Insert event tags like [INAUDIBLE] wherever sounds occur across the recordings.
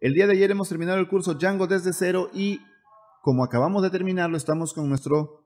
El día de ayer hemos terminado el curso Django desde cero y como acabamos de terminarlo, estamos con nuestro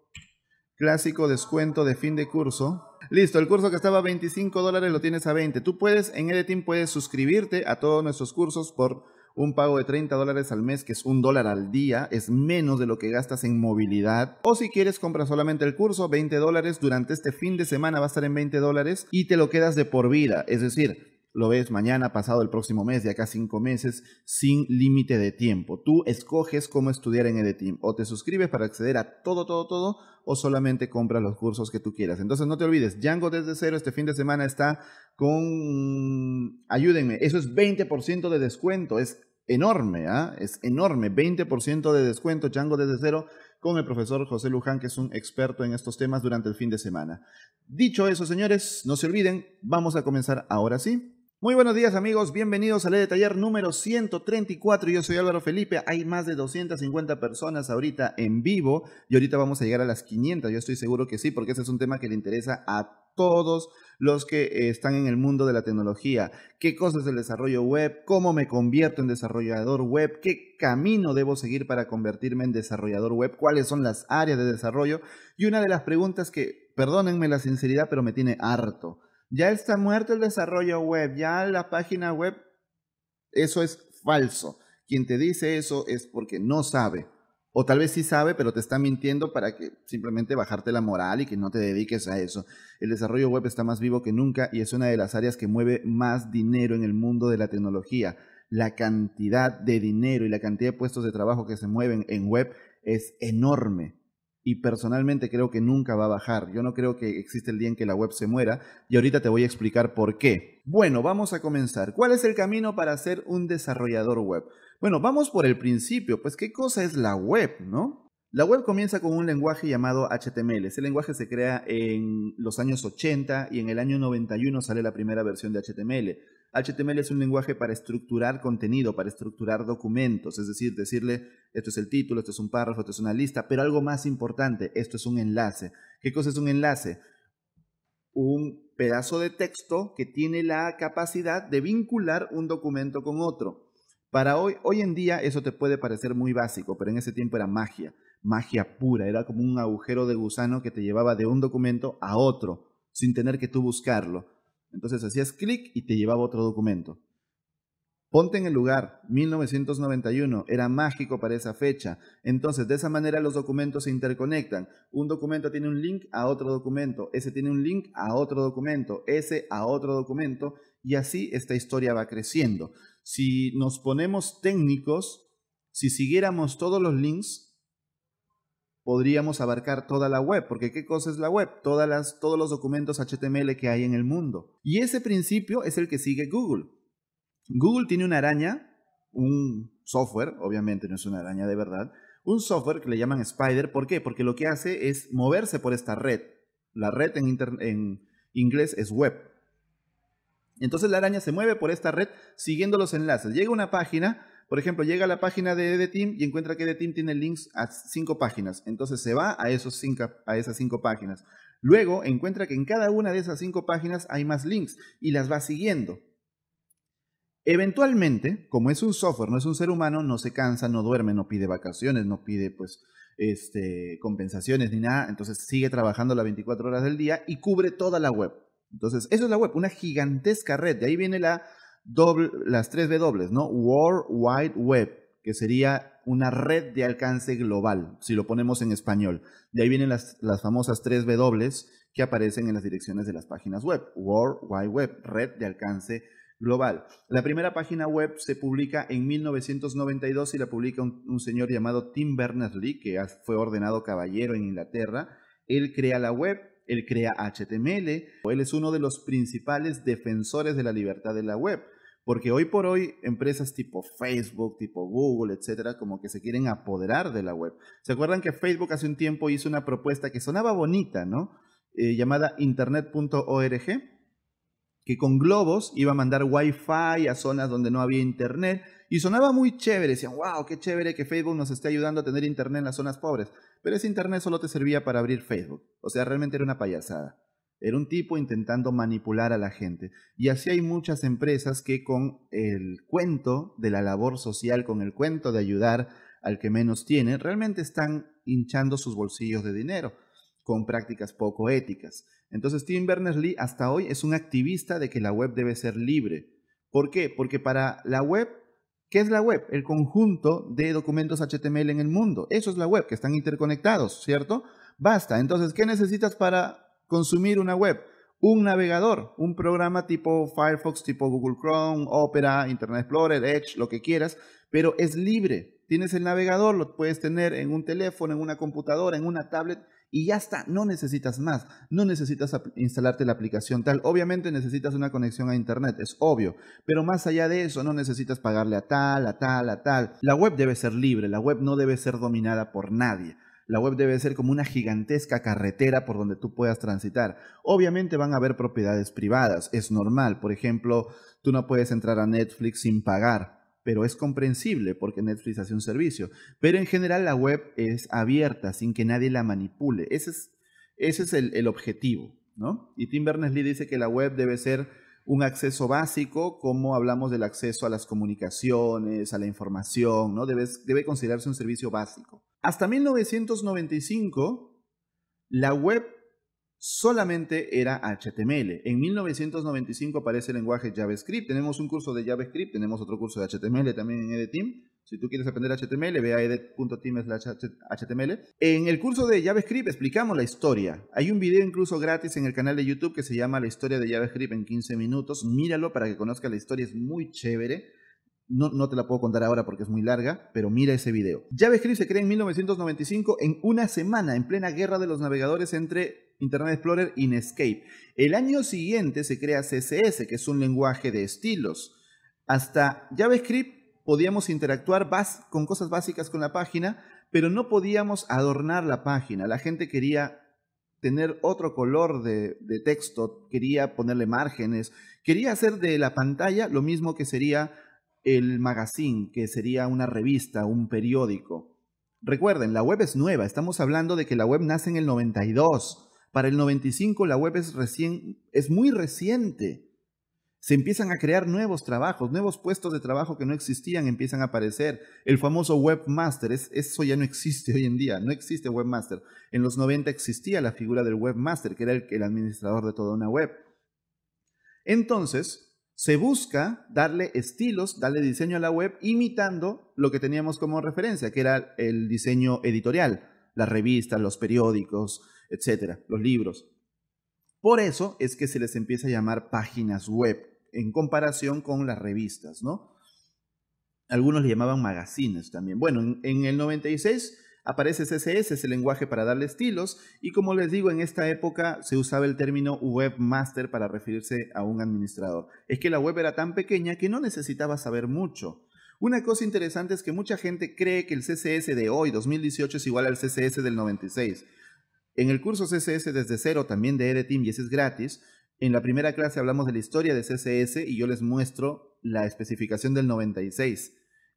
clásico descuento de fin de curso. Listo, el curso que estaba a 25 dólares lo tienes a 20. Tú puedes, en Editing puedes suscribirte a todos nuestros cursos por un pago de 30 dólares al mes, que es un dólar al día, es menos de lo que gastas en movilidad. O si quieres, compra solamente el curso, 20 dólares. Durante este fin de semana va a estar en 20 dólares y te lo quedas de por vida. Es decir, lo ves mañana, pasado, el próximo mes, de acá cinco meses, sin límite de tiempo. Tú escoges cómo estudiar en EDTIM. O te suscribes para acceder a todo, todo, todo, o solamente compras los cursos que tú quieras. Entonces no te olvides, Django desde cero este fin de semana está con, ayúdenme, eso es 20% de descuento, es enorme, ¿ah? es enorme, 20% de descuento, Django desde cero con el profesor José Luján, que es un experto en estos temas durante el fin de semana. Dicho eso, señores, no se olviden, vamos a comenzar ahora sí muy buenos días amigos, bienvenidos a la e de Taller número 134. Yo soy Álvaro Felipe, hay más de 250 personas ahorita en vivo y ahorita vamos a llegar a las 500, yo estoy seguro que sí, porque ese es un tema que le interesa a todos los que eh, están en el mundo de la tecnología. ¿Qué cosa es el desarrollo web? ¿Cómo me convierto en desarrollador web? ¿Qué camino debo seguir para convertirme en desarrollador web? ¿Cuáles son las áreas de desarrollo? Y una de las preguntas que, perdónenme la sinceridad, pero me tiene harto ya está muerto el desarrollo web, ya la página web, eso es falso. Quien te dice eso es porque no sabe. O tal vez sí sabe, pero te está mintiendo para que simplemente bajarte la moral y que no te dediques a eso. El desarrollo web está más vivo que nunca y es una de las áreas que mueve más dinero en el mundo de la tecnología. La cantidad de dinero y la cantidad de puestos de trabajo que se mueven en web es enorme y personalmente creo que nunca va a bajar. Yo no creo que exista el día en que la web se muera y ahorita te voy a explicar por qué. Bueno, vamos a comenzar. ¿Cuál es el camino para ser un desarrollador web? Bueno, vamos por el principio, pues qué cosa es la web, ¿no? La web comienza con un lenguaje llamado HTML. Ese lenguaje se crea en los años 80 y en el año 91 sale la primera versión de HTML. HTML es un lenguaje para estructurar contenido, para estructurar documentos, es decir, decirle, esto es el título, esto es un párrafo, esto es una lista, pero algo más importante, esto es un enlace. ¿Qué cosa es un enlace? Un pedazo de texto que tiene la capacidad de vincular un documento con otro. Para hoy, hoy en día eso te puede parecer muy básico, pero en ese tiempo era magia, magia pura, era como un agujero de gusano que te llevaba de un documento a otro, sin tener que tú buscarlo. Entonces hacías clic y te llevaba otro documento. Ponte en el lugar, 1991, era mágico para esa fecha. Entonces, de esa manera los documentos se interconectan. Un documento tiene un link a otro documento, ese tiene un link a otro documento, ese a otro documento, y así esta historia va creciendo. Si nos ponemos técnicos, si siguiéramos todos los links, podríamos abarcar toda la web, porque ¿qué cosa es la web? Todas las, todos los documentos HTML que hay en el mundo. Y ese principio es el que sigue Google. Google tiene una araña, un software, obviamente no es una araña de verdad, un software que le llaman Spider, ¿por qué? Porque lo que hace es moverse por esta red. La red en, en inglés es web. Entonces la araña se mueve por esta red siguiendo los enlaces. Llega a una página por ejemplo, llega a la página de The Team y encuentra que The Team tiene links a cinco páginas. Entonces se va a, esos cinco, a esas cinco páginas. Luego encuentra que en cada una de esas cinco páginas hay más links y las va siguiendo. Eventualmente, como es un software, no es un ser humano, no se cansa, no duerme, no pide vacaciones, no pide pues este, compensaciones ni nada, entonces sigue trabajando las 24 horas del día y cubre toda la web. Entonces, eso es la web, una gigantesca red, de ahí viene la las tres W, ¿no? World Wide Web, que sería una red de alcance global, si lo ponemos en español. De ahí vienen las, famosas tres W que aparecen en las direcciones de las páginas web. World Wide Web, red de alcance global. La primera página web se publica en 1992 y la publica un, un señor llamado Tim Berners-Lee, que fue ordenado caballero en Inglaterra. Él crea la web, él crea HTML, él es uno de los principales defensores de la libertad de la web. Porque hoy por hoy empresas tipo Facebook, tipo Google, etcétera, como que se quieren apoderar de la web. ¿Se acuerdan que Facebook hace un tiempo hizo una propuesta que sonaba bonita, ¿no? Eh, llamada internet.org, que con globos iba a mandar wifi a zonas donde no había internet. Y sonaba muy chévere, decían, wow, qué chévere que Facebook nos esté ayudando a tener internet en las zonas pobres. Pero ese internet solo te servía para abrir Facebook. O sea, realmente era una payasada. Era un tipo intentando manipular a la gente. Y así hay muchas empresas que con el cuento de la labor social, con el cuento de ayudar al que menos tiene, realmente están hinchando sus bolsillos de dinero con prácticas poco éticas. Entonces Tim Berners-Lee hasta hoy es un activista de que la web debe ser libre. ¿Por qué? Porque para la web, ¿qué es la web? El conjunto de documentos HTML en el mundo. Eso es la web, que están interconectados, ¿cierto? Basta. Entonces, ¿qué necesitas para consumir una web, un navegador, un programa tipo Firefox, tipo Google Chrome, Opera, Internet Explorer, Edge, lo que quieras, pero es libre. Tienes el navegador, lo puedes tener en un teléfono, en una computadora, en una tablet, y ya está, no necesitas más, no necesitas instalarte la aplicación tal, obviamente necesitas una conexión a internet, es obvio, pero más allá de eso no necesitas pagarle a tal, a tal, a tal. La web debe ser libre, la web no debe ser dominada por nadie. La web debe ser como una gigantesca carretera por donde tú puedas transitar. Obviamente van a haber propiedades privadas, es normal. Por ejemplo, tú no puedes entrar a Netflix sin pagar pero es comprensible porque Netflix hace un servicio. Pero en general la web es abierta, sin que nadie la manipule. Ese es, el, objetivo, ¿no? Y Tim Berners-Lee dice que la web debe ser un acceso básico, como hablamos del acceso a las comunicaciones, a la información, ¿no? debe considerarse un servicio básico. Hasta 1995, la web solamente era HTML. En 1995 aparece el lenguaje JavaScript. Tenemos un curso de JavaScript, tenemos otro curso de HTML también en EDTeam. Si tú quieres aprender HTML, ve a la html En el curso de JavaScript explicamos la historia. Hay un video incluso gratis en el canal de YouTube que se llama La historia de JavaScript en 15 minutos. Míralo para que conozcas la historia, es muy chévere. No, te la puedo contar ahora porque es muy larga, pero mira ese video. JavaScript se crea en 1995 en una semana, en plena guerra de los navegadores entre Internet Explorer y Netscape. El año siguiente se crea CSS, que es un lenguaje de estilos. Hasta JavaScript podíamos interactuar con cosas básicas con la página, pero no podíamos adornar la página. La gente quería tener otro color de texto, quería ponerle márgenes, quería hacer de la pantalla lo mismo que sería el magazine, que sería una revista, un periódico. Recuerden, la web es nueva, estamos hablando de que la web nace en el 92. Para el 95 la web es recién es muy reciente. Se empiezan a crear nuevos trabajos, nuevos puestos de trabajo que no existían empiezan a aparecer. El famoso webmaster, eso ya no existe hoy en día, no existe webmaster. En los 90 existía la figura del webmaster, que era el administrador de toda una web. Entonces, se busca darle estilos, darle diseño a la web, imitando lo que teníamos como referencia, que era el diseño editorial, las revistas, los periódicos, etcétera, los libros. Por eso es que se les empieza a llamar páginas web, en comparación con las revistas, ¿no? Algunos le llamaban magazines también. Bueno, en, en el 96 aparece CSS, ese lenguaje para darle estilos, y como les digo, en esta época se usaba el término webmaster para referirse a un administrador. Es que la web era tan pequeña que no necesitaba saber mucho. Una cosa interesante es que mucha gente cree que el CSS de hoy, 2018, es igual al CSS del 96. En el curso CSS desde cero, también de Editing, y ese es gratis, en la primera clase hablamos de la historia de CSS y yo les muestro la especificación del 96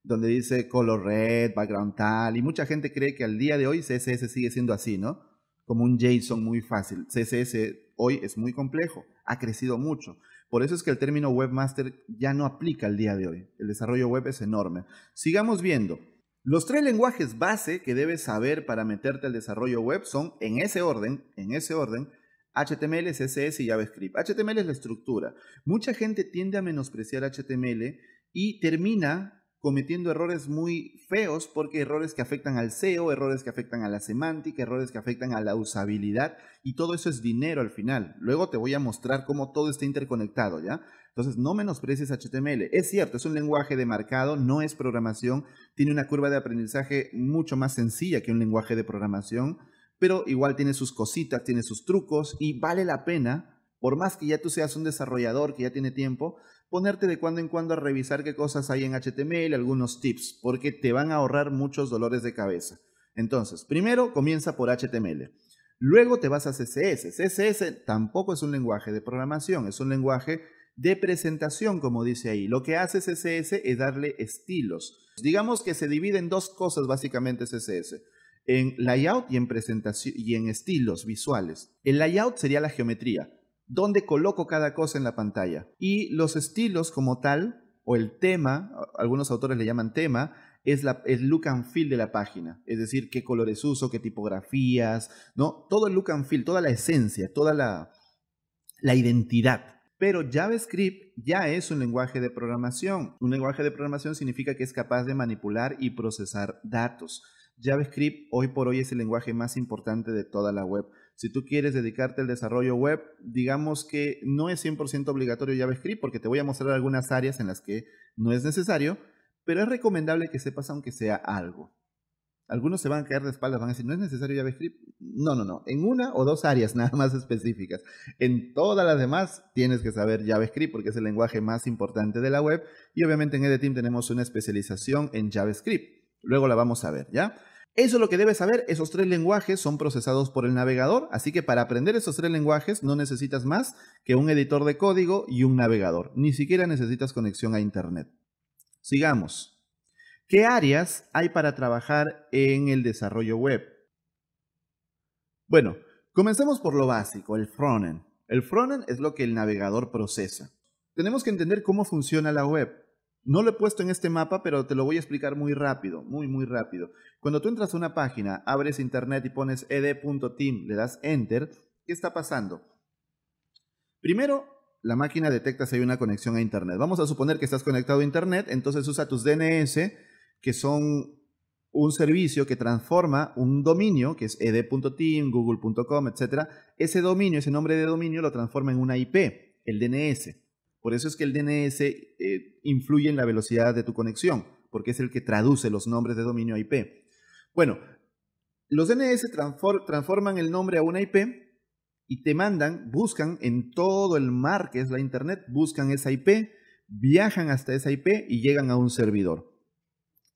donde dice color red, background tal, y mucha gente cree que al día de hoy CSS sigue siendo así, ¿no? Como un JSON muy fácil. CSS hoy es muy complejo, ha crecido mucho. Por eso es que el término webmaster ya no aplica al día de hoy. El desarrollo web es enorme. Sigamos viendo. Los tres lenguajes base que debes saber para meterte al desarrollo web son, en ese orden, en ese orden, HTML, CSS y JavaScript. HTML es la estructura. Mucha gente tiende a menospreciar HTML y termina cometiendo errores muy feos, porque errores que afectan al SEO, errores que afectan a la semántica, errores que afectan a la usabilidad, y todo eso es dinero al final. Luego te voy a mostrar cómo todo está interconectado, ¿ya? Entonces, no menosprecies HTML. Es cierto, es un lenguaje de marcado, no es programación, tiene una curva de aprendizaje mucho más sencilla que un lenguaje de programación, pero igual tiene sus cositas, tiene sus trucos, y vale la pena por más que ya tú seas un desarrollador que ya tiene tiempo, ponerte de cuando en cuando a revisar qué cosas hay en HTML, algunos tips, porque te van a ahorrar muchos dolores de cabeza. Entonces, primero comienza por HTML. Luego te vas a CSS. CSS tampoco es un lenguaje de programación, es un lenguaje de presentación, como dice ahí. Lo que hace CSS es darle estilos. Digamos que se divide en dos cosas básicamente CSS. En layout y en presentación y en estilos visuales. El layout sería la geometría dónde coloco cada cosa en la pantalla. Y los estilos como tal, o el tema, algunos autores le llaman tema, es el look and feel de la página. Es decir, qué colores uso, qué tipografías, ¿no? Todo el look and feel, toda la esencia, toda la, la identidad. Pero JavaScript ya es un lenguaje de programación. Un lenguaje de programación significa que es capaz de manipular y procesar datos. JavaScript hoy por hoy es el lenguaje más importante de toda la web. Si tú quieres dedicarte al desarrollo web, digamos que no es 100% obligatorio JavaScript porque te voy a mostrar algunas áreas en las que no es necesario, pero es recomendable que sepas aunque sea algo. Algunos se van a caer de espaldas, van a decir, no es necesario JavaScript. No, no, no. En una o dos áreas [LAUGHS] nada más específicas. En todas las demás tienes que saber JavaScript porque es el lenguaje más importante de la web. Y obviamente en team tenemos una especialización en JavaScript. Luego la vamos a ver, ¿ya? Eso es lo que debes saber, esos tres lenguajes son procesados por el navegador, así que para aprender esos tres lenguajes no necesitas más que un editor de código y un navegador, ni siquiera necesitas conexión a Internet. Sigamos. ¿Qué áreas hay para trabajar en el desarrollo web? Bueno, comencemos por lo básico, el frontend. El frontend es lo que el navegador procesa. Tenemos que entender cómo funciona la web. No lo he puesto en este mapa, pero te lo voy a explicar muy rápido, muy, muy rápido. Cuando tú entras a una página, abres internet y pones ed.team, le das enter, ¿qué está pasando? Primero, la máquina detecta si hay una conexión a internet. Vamos a suponer que estás conectado a internet, entonces usa tus DNS, que son un servicio que transforma un dominio, que es ed.team, google.com, etc. Ese dominio, ese nombre de dominio, lo transforma en una IP, el DNS. Por eso es que el DNS eh, influye en la velocidad de tu conexión, porque es el que traduce los nombres de dominio IP. Bueno, los DNS transforman el nombre a una IP y te mandan, buscan en todo el mar que es la Internet, buscan esa IP, viajan hasta esa IP y llegan a un servidor.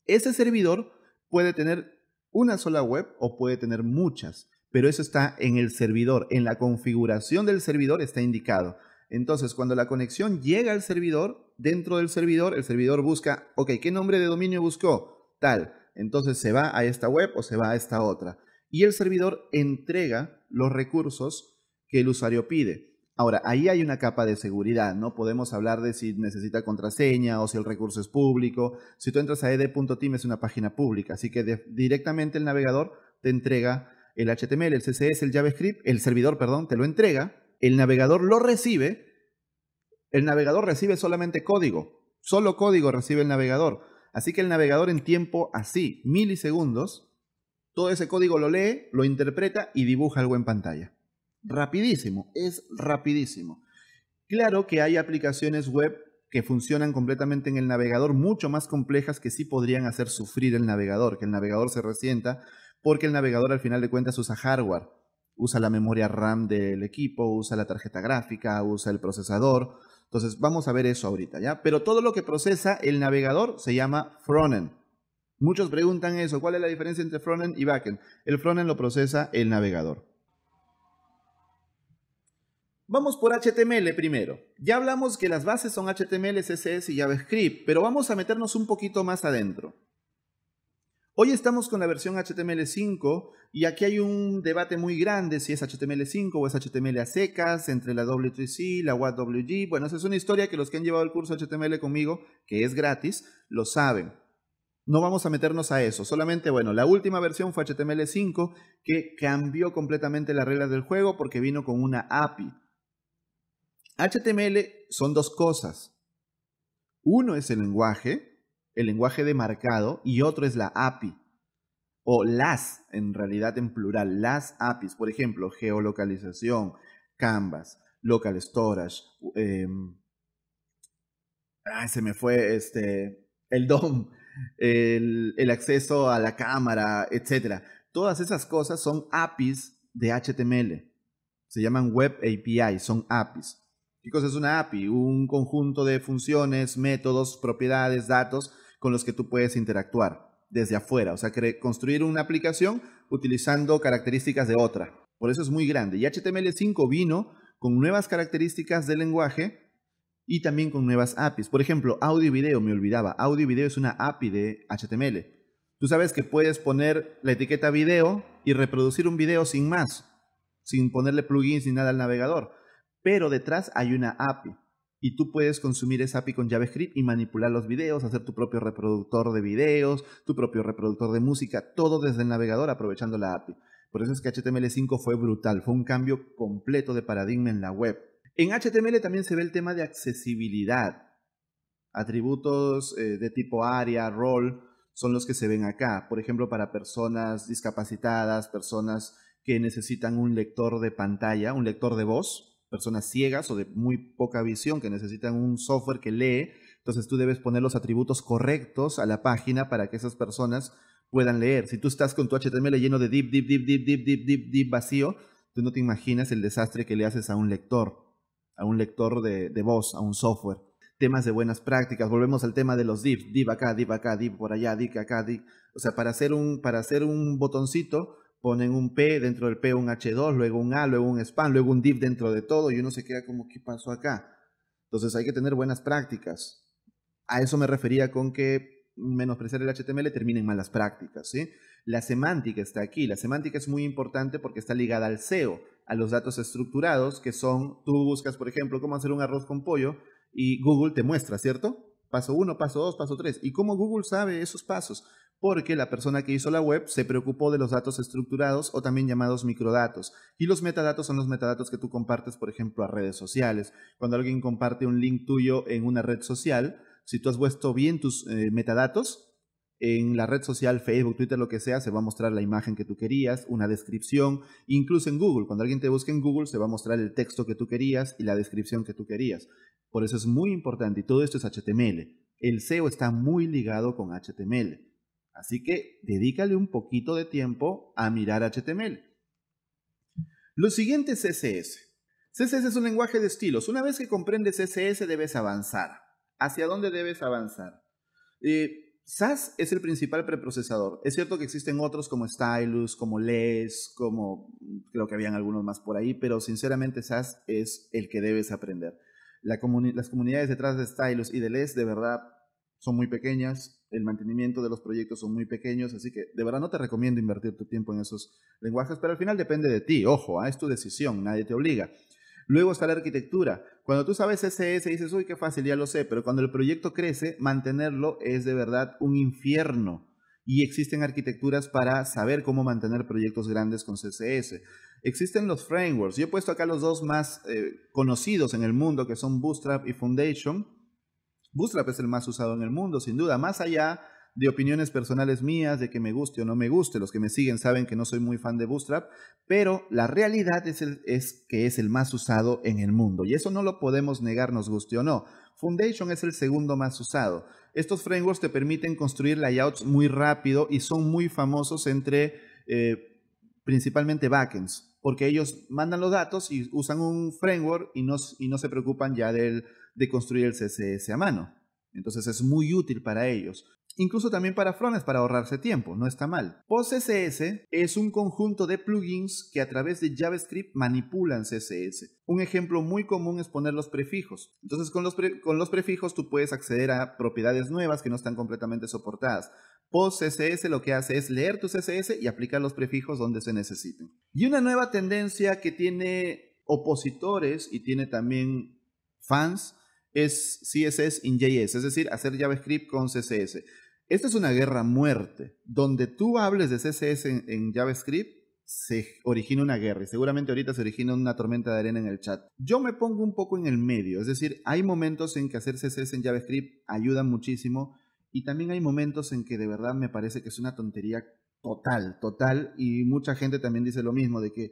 Ese servidor puede tener una sola web o puede tener muchas, pero eso está en el servidor, en la configuración del servidor está indicado. Entonces, cuando la conexión llega al servidor, dentro del servidor, el servidor busca, ok, ¿qué nombre de dominio buscó? Tal. Entonces se va a esta web o se va a esta otra. Y el servidor entrega los recursos que el usuario pide. Ahora, ahí hay una capa de seguridad, ¿no? Podemos hablar de si necesita contraseña o si el recurso es público. Si tú entras a ed.team es una página pública, así que directamente el navegador te entrega el HTML, el CSS, el JavaScript, el servidor, perdón, te lo entrega el navegador lo recibe, el navegador recibe solamente código, solo código recibe el navegador. Así que el navegador en tiempo así, milisegundos, todo ese código lo lee, lo interpreta y dibuja algo en pantalla. Rapidísimo, es rapidísimo. Claro que hay aplicaciones web que funcionan completamente en el navegador, mucho más complejas que sí podrían hacer sufrir el navegador, que el navegador se resienta, porque el navegador al final de cuentas usa hardware usa la memoria RAM del equipo, usa la tarjeta gráfica, usa el procesador. Entonces vamos a ver eso ahorita, ¿ya? Pero todo lo que procesa el navegador se llama frontend. Muchos preguntan eso, ¿cuál es la diferencia entre frontend y backend? El frontend lo procesa el navegador. Vamos por HTML primero. Ya hablamos que las bases son HTML, CSS y JavaScript, pero vamos a meternos un poquito más adentro. Hoy estamos con la versión HTML5 y aquí hay un debate muy grande si es HTML5 o es HTML a secas entre la W3C, la WG. Bueno, esa es una historia que los que han llevado el curso HTML conmigo, que es gratis, lo saben. No vamos a meternos a eso, solamente, bueno, la última versión fue HTML5 que cambió completamente las reglas del juego porque vino con una API. HTML son dos cosas. Uno es el lenguaje el lenguaje de marcado, y otro es la API, o las, en realidad en plural, las APIs, por ejemplo, geolocalización, Canvas, Local Storage, em, se me fue este, el DOM, el, acceso a la cámara, etcétera, Todas esas cosas son APIs de HTML. Se llaman Web API, son APIs. Chicos, es una API, un conjunto de funciones, métodos, propiedades, datos con los que tú puedes interactuar desde afuera. O sea, construir una aplicación utilizando características de otra. Por eso es muy grande. Y HTML5 vino con nuevas características del lenguaje y también con nuevas APIs. Por ejemplo, audio y video, me olvidaba. Audio y video es una API de HTML. Tú sabes que puedes poner la etiqueta video y reproducir un video sin más, sin ponerle plugins ni nada al navegador pero detrás hay una API y tú puedes consumir esa API con JavaScript y manipular los videos, hacer tu propio reproductor de videos, tu propio reproductor de música, todo desde el navegador aprovechando la API. Por eso es que HTML5 fue brutal, fue un cambio completo de paradigma en la web. En HTML también se ve el tema de accesibilidad. Atributos eh, de tipo área, rol, son los que se ven acá. Por ejemplo, para personas discapacitadas, personas que necesitan un lector de pantalla, un lector de voz, personas ciegas o de muy poca visión que necesitan un software que lee. Entonces tú debes poner los atributos correctos a la página para que esas personas puedan leer. Si tú estás con tu HTML lleno de dip, dip, dip, dip, dip, dip, dip, dip vacío, tú no te imaginas el desastre que le haces a un lector, a un lector de, voz, a un software. Temas de buenas prácticas. Volvemos al tema de los dips. Div acá, div acá, div por allá, div acá, div... O sea, para hacer un, para hacer un botoncito, ponen un P, dentro del P un H2, luego un A, luego un span, luego un div dentro de todo y uno se queda como, ¿qué pasó acá? Entonces hay que tener buenas prácticas. A eso me refería con que menospreciar el HTML termina en malas prácticas. La semántica está aquí. La semántica es muy importante porque está ligada al SEO, a los datos estructurados que son, tú buscas, por ejemplo, cómo hacer un arroz con pollo y Google te muestra, ¿cierto? Paso 1, paso 2, paso 3. ¿Y cómo Google sabe esos pasos? porque la persona que hizo la web se preocupó de los datos estructurados o también llamados microdatos. Y los metadatos son los metadatos que tú compartes, por ejemplo, a redes sociales. Cuando alguien comparte un link tuyo en una red social, si tú has puesto bien tus eh, metadatos, en la red social, Facebook, Twitter, lo que sea, se va a mostrar la imagen que tú querías, una descripción, incluso en Google. Cuando alguien te busque en Google, se va a mostrar el texto que tú querías y la descripción que tú querías. Por eso es muy importante y todo esto es HTML. El SEO está muy ligado con HTML. Así que dedícale un poquito de tiempo a mirar HTML. Lo siguiente es CSS. CSS es un lenguaje de estilos. Una vez que comprendes CSS debes avanzar. ¿Hacia dónde debes avanzar? SAS eh, es el principal preprocesador. Es cierto que existen otros como Stylus, como LES, como creo que habían algunos más por ahí, pero sinceramente SAS es el que debes aprender. las comunidades detrás de Stylus y de LES de verdad son muy pequeñas, el mantenimiento de los proyectos son muy pequeños, así que de verdad no te recomiendo invertir tu tiempo en esos lenguajes, pero al final depende de ti, ojo, ah, es tu decisión, nadie te obliga. Luego está la arquitectura. Cuando tú sabes CSS dices, uy, qué fácil, ya lo sé, pero cuando el proyecto crece, mantenerlo es de verdad un infierno. Y existen arquitecturas para saber cómo mantener proyectos grandes con CSS. Existen los frameworks. Yo he puesto acá los dos más eh, conocidos en el mundo, que son Bootstrap y Foundation Bootstrap es el más usado en el mundo, sin duda, más allá de opiniones personales mías, de que me guste o no me guste, los que me siguen saben que no soy muy fan de Bootstrap, pero la realidad es, que es el más usado en el mundo y eso no lo podemos negar, nos guste o no. Foundation es el segundo más usado. Estos frameworks te permiten construir layouts muy rápido y son muy famosos entre eh, principalmente backends porque ellos mandan los datos y usan un framework y no, y no se preocupan ya de construir el CSS a mano. Entonces es muy útil para ellos. Incluso también para frones para ahorrarse tiempo, no está mal. CSS es un conjunto de plugins que a través de JavaScript manipulan CSS. Un ejemplo muy común es poner los prefijos. Entonces con los, con los prefijos tú puedes acceder a propiedades nuevas que no están completamente soportadas. PostCSS lo que hace es leer tu CSS y aplicar los prefijos donde se necesiten. Y una nueva tendencia que tiene opositores y tiene también fans es CSS in JS, es decir, hacer JavaScript con CSS. Esta es una guerra muerte. Donde tú hables de CSS en, en JavaScript, se origina una guerra y seguramente ahorita se origina una tormenta de arena en el chat. Yo me pongo un poco en el medio, es decir, hay momentos en que hacer CSS en JavaScript ayuda muchísimo y también hay momentos en que de verdad me parece que es una tontería total, total y mucha gente también dice lo mismo de que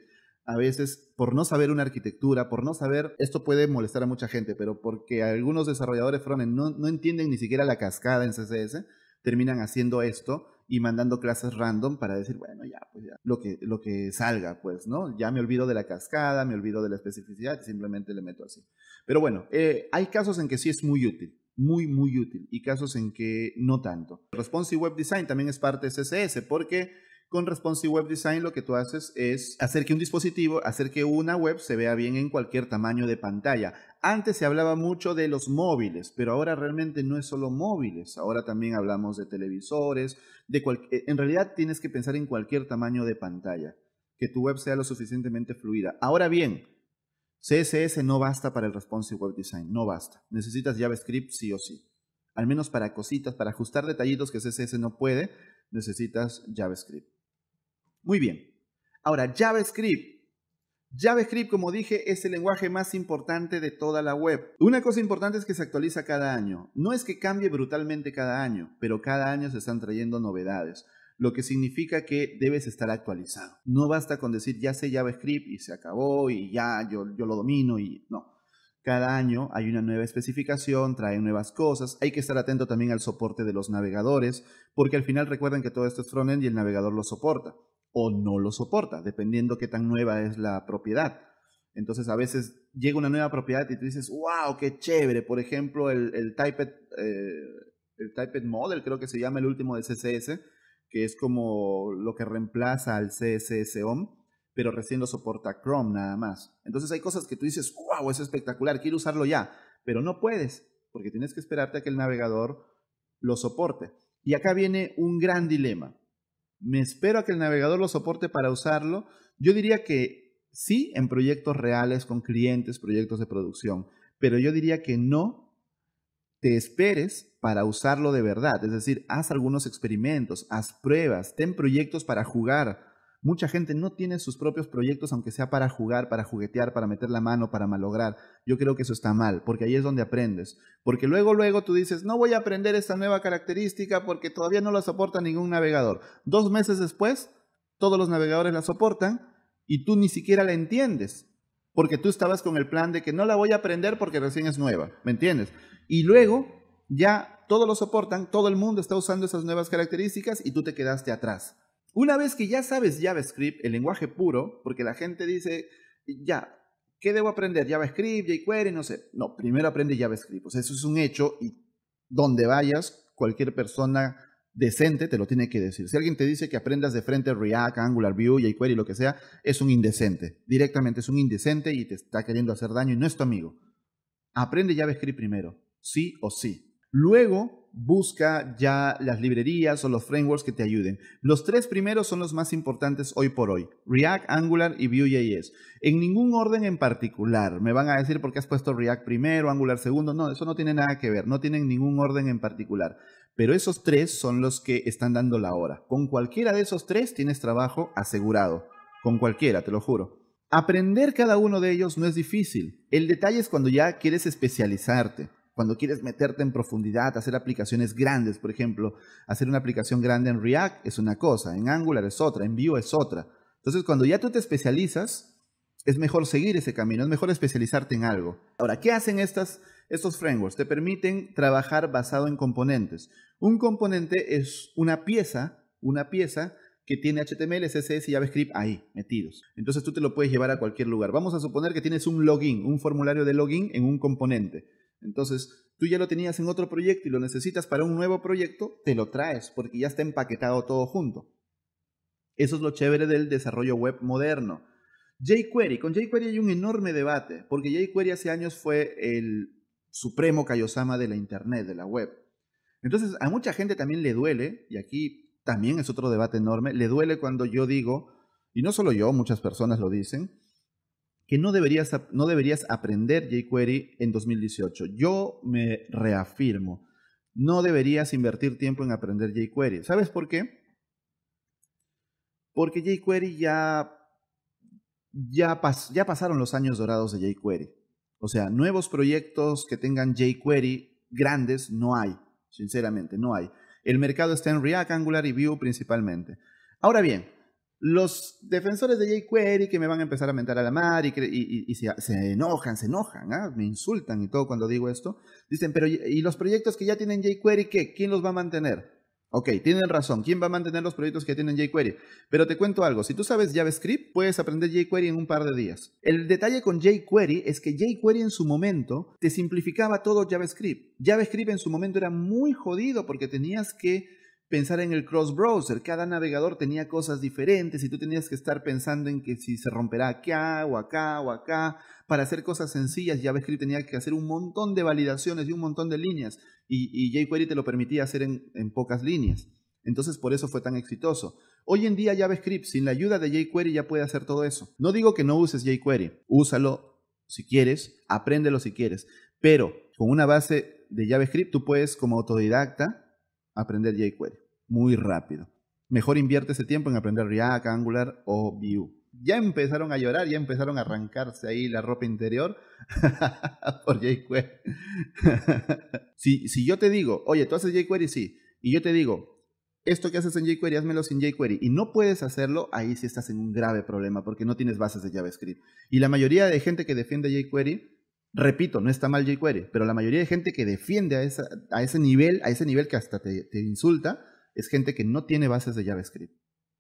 a veces por no saber una arquitectura, por no saber, esto puede molestar a mucha gente, pero porque algunos desarrolladores frontend no, entienden ni siquiera la cascada en CSS, terminan haciendo esto y mandando clases random para decir, bueno, ya, pues ya, lo que, lo que salga, pues, ¿no? Ya me olvido de la cascada, me olvido de la especificidad, simplemente le meto así. Pero bueno, eh, hay casos en que sí es muy útil, muy, muy útil, y casos en que no tanto. Responsive Web Design también es parte de CSS, porque con Responsive Web Design lo que tú haces es hacer que un dispositivo, hacer que una web se vea bien en cualquier tamaño de pantalla. Antes se hablaba mucho de los móviles, pero ahora realmente no es solo móviles, ahora también hablamos de televisores, de eh, en realidad tienes que pensar en cualquier tamaño de pantalla, que tu web sea lo suficientemente fluida. Ahora bien, CSS no basta para el responsive web design, no basta. Necesitas JavaScript sí o sí. Al menos para cositas, para ajustar detallitos que CSS no puede, necesitas JavaScript. Muy bien. Ahora, JavaScript. JavaScript, como dije, es el lenguaje más importante de toda la web. Una cosa importante es que se actualiza cada año. No es que cambie brutalmente cada año, pero cada año se están trayendo novedades, lo que significa que debes estar actualizado. No basta con decir ya sé JavaScript y se acabó y ya yo, lo domino y no. Cada año hay una nueva especificación, trae nuevas cosas. Hay que estar atento también al soporte de los navegadores, porque al final recuerden que todo esto es frontend y el navegador lo soporta o no lo soporta, dependiendo qué tan nueva es la propiedad. Entonces a veces llega una nueva propiedad y tú dices, wow, qué chévere. Por ejemplo, el, el Typed eh, Model, creo que se llama el último de CSS, que es como lo que reemplaza al CSS pero recién lo soporta Chrome nada más. Entonces hay cosas que tú dices, wow, es espectacular, quiero usarlo ya, pero no puedes, porque tienes que esperarte a que el navegador lo soporte. Y acá viene un gran dilema me espero a que el navegador lo soporte para usarlo. Yo diría que sí en proyectos reales con clientes, proyectos de producción, pero yo diría que no te esperes para usarlo de verdad. Es decir, haz algunos experimentos, haz pruebas, ten proyectos para jugar, Mucha gente no tiene sus propios proyectos, aunque sea para jugar, para juguetear, para meter la mano, para malograr. Yo creo que eso está mal, porque ahí es donde aprendes. Porque luego, luego tú dices, no voy a aprender esta nueva característica porque todavía no la soporta ningún navegador. Dos meses después, todos los navegadores la soportan y tú ni siquiera la entiendes porque tú estabas con el plan de que no la voy a aprender porque recién es nueva, ¿me entiendes? Y luego ya todos lo soportan, todo el mundo está usando esas nuevas características y tú te quedaste atrás. Una vez que ya sabes JavaScript, el lenguaje puro, porque la gente dice, ya, ¿qué debo aprender? JavaScript, jQuery, no sé. No, primero aprende JavaScript. O sea, eso es un hecho y donde vayas, cualquier persona decente te lo tiene que decir. Si alguien te dice que aprendas de frente React, Angular, Vue, jQuery, lo que sea, es un indecente. Directamente es un indecente y te está queriendo hacer daño y no es tu amigo. Aprende JavaScript primero, sí o sí. Luego busca ya las librerías o los frameworks que te ayuden. Los tres primeros son los más importantes hoy por hoy, React, Angular y Vue.js. En ningún orden en particular. Me van a decir por qué has puesto React primero, Angular segundo. No, eso no tiene nada que ver, no tienen ningún orden en particular. Pero esos tres son los que están dando la hora. Con cualquiera de esos tres tienes trabajo asegurado. Con cualquiera, te lo juro. Aprender cada uno de ellos no es difícil. El detalle es cuando ya quieres especializarte. Cuando quieres meterte en profundidad, hacer aplicaciones grandes, por ejemplo, hacer una aplicación grande en React es una cosa, en Angular es otra, en Vue es otra. Entonces, cuando ya tú te especializas, es mejor seguir ese camino, es mejor especializarte en algo. Ahora, ¿qué hacen estas, estos frameworks? Te permiten trabajar basado en componentes. Un componente es una pieza, una pieza que tiene HTML, CSS y JavaScript ahí, metidos. Entonces tú te lo puedes llevar a cualquier lugar. Vamos a suponer que tienes un login, un formulario de login en un componente. Entonces, tú ya lo tenías en otro proyecto y lo necesitas para un nuevo proyecto, te lo traes porque ya está empaquetado todo junto. Eso es lo chévere del desarrollo web moderno. jQuery, con jQuery hay un enorme debate, porque jQuery hace años fue el supremo kayosama de la internet, de la web. Entonces, a mucha gente también le duele, y aquí también es otro debate enorme, le duele cuando yo digo, y no solo yo, muchas personas lo dicen, que no deberías, no deberías aprender jQuery en 2018. Yo me reafirmo, no deberías invertir tiempo en aprender jQuery. ¿Sabes por qué? Porque jQuery ya, ya, ya pasaron los años dorados de jQuery. O sea, nuevos proyectos que tengan jQuery grandes no hay, sinceramente, no hay. El mercado está en React, Angular y Vue principalmente. Ahora bien, los defensores de jQuery que me van a empezar a mentar a la mar y, se, enojan, se enojan, ¿ah? me insultan y todo cuando digo esto. Dicen, pero ¿y los proyectos que ya tienen jQuery qué? ¿Quién los va a mantener? Ok, tienen razón. ¿Quién va a mantener los proyectos que tienen jQuery? Pero te cuento algo. Si tú sabes JavaScript, puedes aprender jQuery en un par de días. El detalle con jQuery es que jQuery en su momento te simplificaba todo JavaScript. JavaScript en su momento era muy jodido porque tenías que pensar en el cross-browser. Cada navegador tenía cosas diferentes y tú tenías que estar pensando en que si se romperá acá o acá o acá. Para hacer cosas sencillas, JavaScript tenía que hacer un montón de validaciones y un montón de líneas. Y, jQuery te lo permitía hacer en, en, pocas líneas. Entonces por eso fue tan exitoso. Hoy en día JavaScript sin la ayuda de jQuery ya puede hacer todo eso. No digo que no uses jQuery, úsalo si quieres, apréndelo si quieres, pero con una base de JavaScript tú puedes como autodidacta aprender jQuery. Muy rápido. Mejor invierte ese tiempo en aprender React, Angular o Vue. Ya empezaron a llorar, ya empezaron a arrancarse ahí la ropa interior [LAUGHS] por jQuery. [LAUGHS] si, si yo te digo, oye, tú haces jQuery, sí. Y yo te digo, esto que haces en jQuery, házmelo sin jQuery y no puedes hacerlo, ahí sí estás en un grave problema porque no tienes bases de JavaScript. Y la mayoría de gente que defiende jQuery Repito, no está mal jQuery, pero la mayoría de gente que defiende a, esa, a ese nivel, a ese nivel que hasta te, te, insulta, es gente que no tiene bases de JavaScript.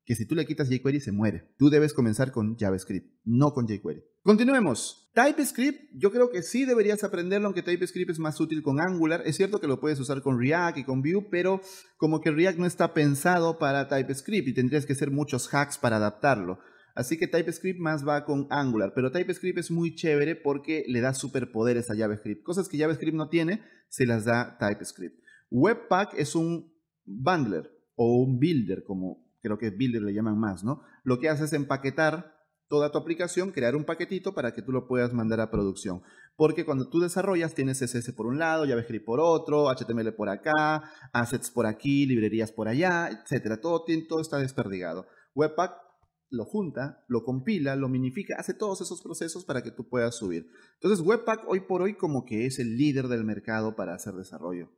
Que si tú le quitas jQuery se muere. Tú debes comenzar con JavaScript, no con jQuery. Continuemos. TypeScript, yo creo que sí deberías aprenderlo, aunque TypeScript es más útil con Angular. Es cierto que lo puedes usar con React y con Vue, pero como que React no está pensado para TypeScript y tendrías que hacer muchos hacks para adaptarlo. Así que TypeScript más va con Angular, pero TypeScript es muy chévere porque le da superpoderes a JavaScript. Cosas que JavaScript no tiene, se las da TypeScript. Webpack es un bundler o un builder, como creo que builder le llaman más, ¿no? Lo que hace es empaquetar toda tu aplicación, crear un paquetito para que tú lo puedas mandar a producción. Porque cuando tú desarrollas, tienes CSS por un lado, JavaScript por otro, HTML por acá, assets por aquí, librerías por allá, etc. Todo, todo está desperdigado. Webpack lo junta, lo compila, lo minifica, hace todos esos procesos para que tú puedas subir. Entonces Webpack hoy por hoy como que es el líder del mercado para hacer desarrollo.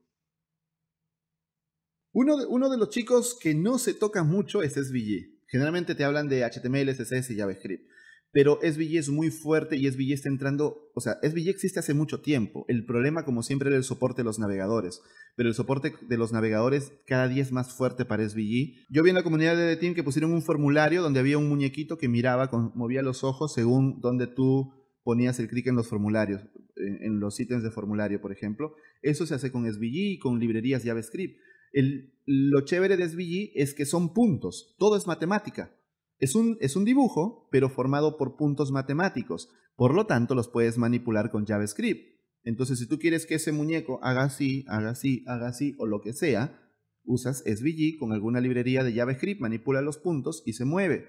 Uno de, los chicos que no se toca mucho este es SVG. Generalmente te hablan de HTML, CSS y JavaScript. Pero SBG es muy fuerte y SBG está entrando, o sea, SBG existe hace mucho tiempo. El problema, como siempre, era el soporte de los navegadores. Pero el soporte de los navegadores cada día es más fuerte para SBG. Yo vi en la comunidad de Team que pusieron un formulario donde había un muñequito que miraba, movía los ojos según donde tú ponías el clic en los formularios, en, los ítems de formulario, por ejemplo. Eso se hace con SVG y con librerías JavaScript. El, lo chévere de SVG es que son puntos, todo es matemática. Es un, es un dibujo, pero formado por puntos matemáticos. Por lo tanto, los puedes manipular con JavaScript. Entonces, si tú quieres que ese muñeco haga así, haga así, haga así o lo que sea, usas SVG con alguna librería de JavaScript, manipula los puntos y se mueve.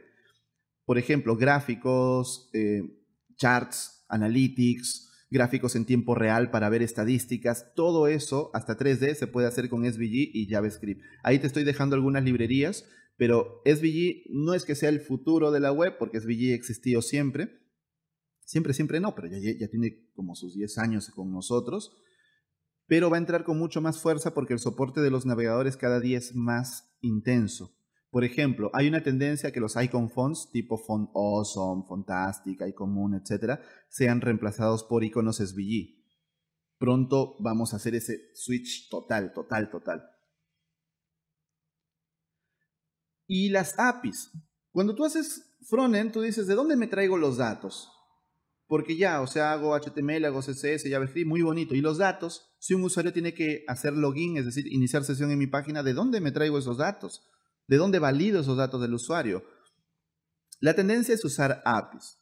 Por ejemplo, gráficos, eh, charts, analytics, gráficos en tiempo real para ver estadísticas, todo eso hasta 3D se puede hacer con SVG y JavaScript. Ahí te estoy dejando algunas librerías pero SVG no es que sea el futuro de la web, porque SVG existió siempre. Siempre, siempre no, pero ya, tiene como sus 10 años con nosotros. Pero va a entrar con mucho más fuerza porque el soporte de los navegadores cada día es más intenso. Por ejemplo, hay una tendencia que los icon fonts tipo Font Awesome, Fantastic, Icon etc., sean reemplazados por iconos SVG. Pronto vamos a hacer ese switch total, total, total. y las APIs. Cuando tú haces frontend, tú dices, ¿de dónde me traigo los datos? Porque ya, o sea, hago HTML, hago CSS, JavaScript, muy bonito. Y los datos, si un usuario tiene que hacer login, es decir, iniciar sesión en mi página, ¿de dónde me traigo esos datos? ¿De dónde valido esos datos del usuario? La tendencia es usar APIs.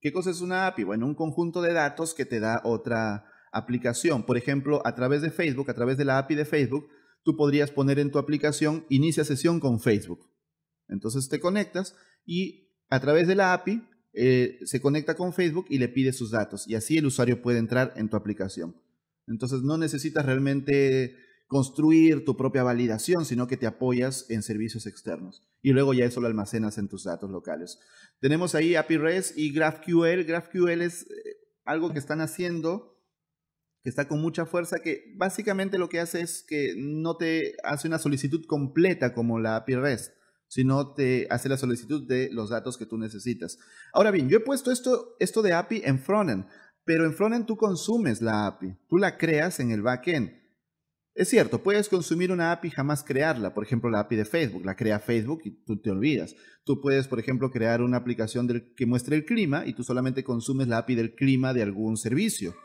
¿Qué cosa es una API? Bueno, un conjunto de datos que te da otra aplicación. Por ejemplo, a través de Facebook, a través de la API de Facebook, tú podrías poner en tu aplicación inicia sesión con Facebook. Entonces te conectas y a través de la API eh, se conecta con Facebook y le pide sus datos. Y así el usuario puede entrar en tu aplicación. Entonces no necesitas realmente construir tu propia validación, sino que te apoyas en servicios externos. Y luego ya eso lo almacenas en tus datos locales. Tenemos ahí API REST y GraphQL. GraphQL es eh, algo que están haciendo que está con mucha fuerza, que básicamente lo que hace es que no te hace una solicitud completa como la API REST, sino te hace la solicitud de los datos que tú necesitas. Ahora bien, yo he puesto esto, esto de API en frontend, pero en frontend tú consumes la API, tú la creas en el backend. Es cierto, puedes consumir una API y jamás crearla. Por ejemplo, la API de Facebook, la crea Facebook y tú te olvidas. Tú puedes, por ejemplo, crear una aplicación del, que muestre el clima y tú solamente consumes la API del clima de algún servicio.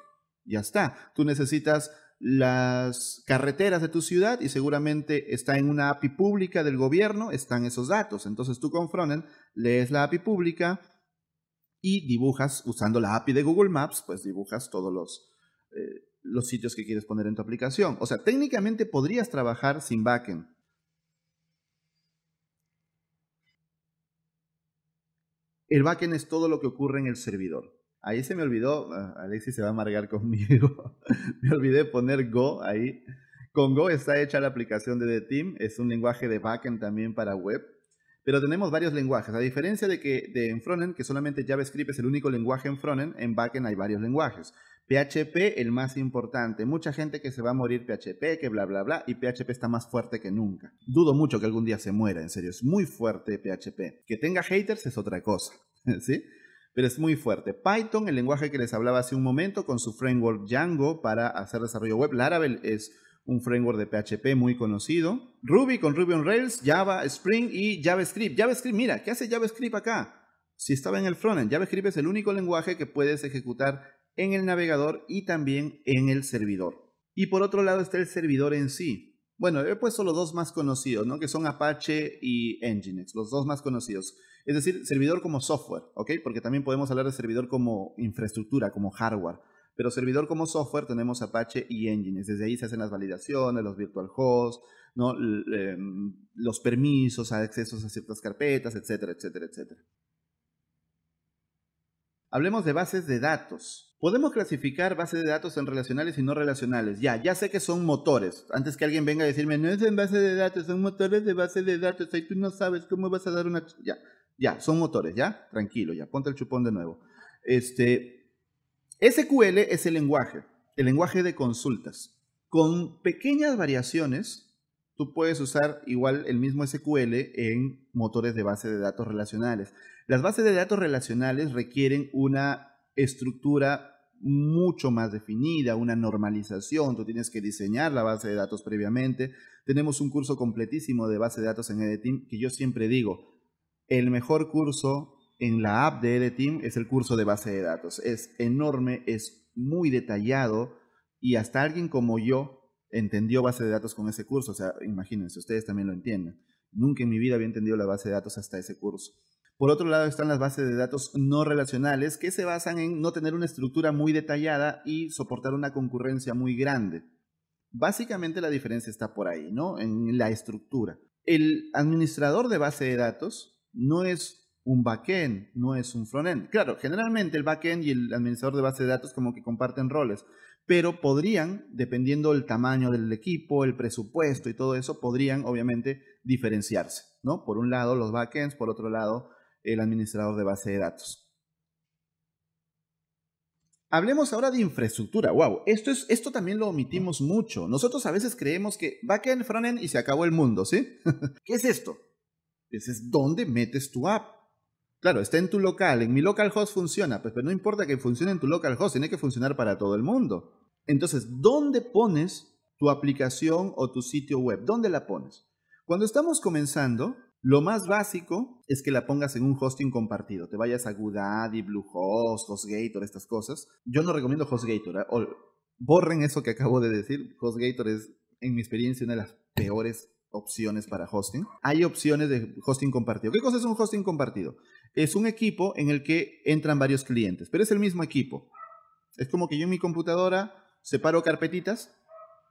Ya está. Tú necesitas las carreteras de tu ciudad y seguramente está en una API pública del gobierno, están esos datos. Entonces tú confronten, lees la API pública y dibujas, usando la API de Google Maps, pues dibujas todos los, eh, los sitios que quieres poner en tu aplicación. O sea, técnicamente podrías trabajar sin backend. El backend es todo lo que ocurre en el servidor. Ahí se me olvidó, ah, Alexis se va a amargar conmigo, [LAUGHS] me olvidé poner Go ahí. Con Go está hecha la aplicación de The Team, es un lenguaje de backend también para web, pero tenemos varios lenguajes. A diferencia de que de en frontend, que solamente JavaScript es el único lenguaje en frontend, en backend hay varios lenguajes. PHP el más importante. Mucha gente que se va a morir PHP, que bla, bla, bla, y PHP está más fuerte que nunca. Dudo mucho que algún día se muera, en serio, es muy fuerte PHP. Que tenga haters es otra cosa, [LAUGHS] ¿sí? pero es muy fuerte. Python, el lenguaje que les hablaba hace un momento, con su framework Django para hacer desarrollo web. Laravel es un framework de PHP muy conocido. Ruby con Ruby on Rails, Java, Spring y JavaScript. JavaScript, mira, ¿qué hace JavaScript acá? Si estaba en el frontend, JavaScript es el único lenguaje que puedes ejecutar en el navegador y también en el servidor. Y por otro lado está el servidor en sí. Bueno, he puesto los dos más conocidos, ¿no? Que son Apache y Nginx, los dos más conocidos. Es decir, servidor como software, ¿ok? Porque también podemos hablar de servidor como infraestructura, como hardware. Pero servidor como software tenemos Apache y Nginx. Desde ahí se hacen las validaciones, los virtual hosts, ¿no? Em, los permisos, accesos a ciertas carpetas, etcétera, etcétera, etcétera. Hablemos de bases de datos. Podemos clasificar bases de datos en relacionales y no relacionales. Ya, ya sé que son motores. Antes que alguien venga a decirme, no es en base de datos, son motores de base de datos. Ahí tú no sabes cómo vas a dar una... Ya, ya, son motores, ya. Tranquilo, ya. Ponte el chupón de nuevo. Este, SQL es el lenguaje, el lenguaje de consultas. Con pequeñas variaciones, tú puedes usar igual el mismo SQL en motores de base de datos relacionales. Las bases de datos relacionales requieren una estructura mucho más definida, una normalización, tú tienes que diseñar la base de datos previamente. Tenemos un curso completísimo de base de datos en Team que yo siempre digo, el mejor curso en la app de Team es el curso de base de datos. Es enorme, es muy detallado y hasta alguien como yo entendió base de datos con ese curso. O sea, imagínense, ustedes también lo entienden. Nunca en mi vida había entendido la base de datos hasta ese curso. Por otro lado están las bases de datos no relacionales que se basan en no tener una estructura muy detallada y soportar una concurrencia muy grande. Básicamente la diferencia está por ahí, ¿no? En la estructura. El administrador de base de datos no es un backend, no es un frontend. Claro, generalmente el backend y el administrador de base de datos como que comparten roles, pero podrían, dependiendo del tamaño del equipo, el presupuesto y todo eso, podrían obviamente diferenciarse, ¿no? Por un lado los backends, por otro lado el administrador de base de datos. Hablemos ahora de infraestructura. Wow, esto, es, esto también lo omitimos mucho. Nosotros a veces creemos que va front frontend y se acabó el mundo, ¿sí? [LAUGHS] ¿Qué es esto? Pues es dónde metes tu app. Claro, está en tu local, en mi localhost funciona, pues, pero no importa que funcione en tu localhost, tiene que funcionar para todo el mundo. Entonces, ¿dónde pones tu aplicación o tu sitio web? ¿Dónde la pones? Cuando estamos comenzando, lo más básico es que la pongas en un hosting compartido. Te vayas a Goodaddy, Bluehost, HostGator, estas cosas. Yo no recomiendo HostGator. ¿eh? borren eso que acabo de decir. HostGator es, en mi experiencia, una de las peores opciones para hosting. Hay opciones de hosting compartido. ¿Qué cosa es un hosting compartido? Es un equipo en el que entran varios clientes, pero es el mismo equipo. Es como que yo en mi computadora separo carpetitas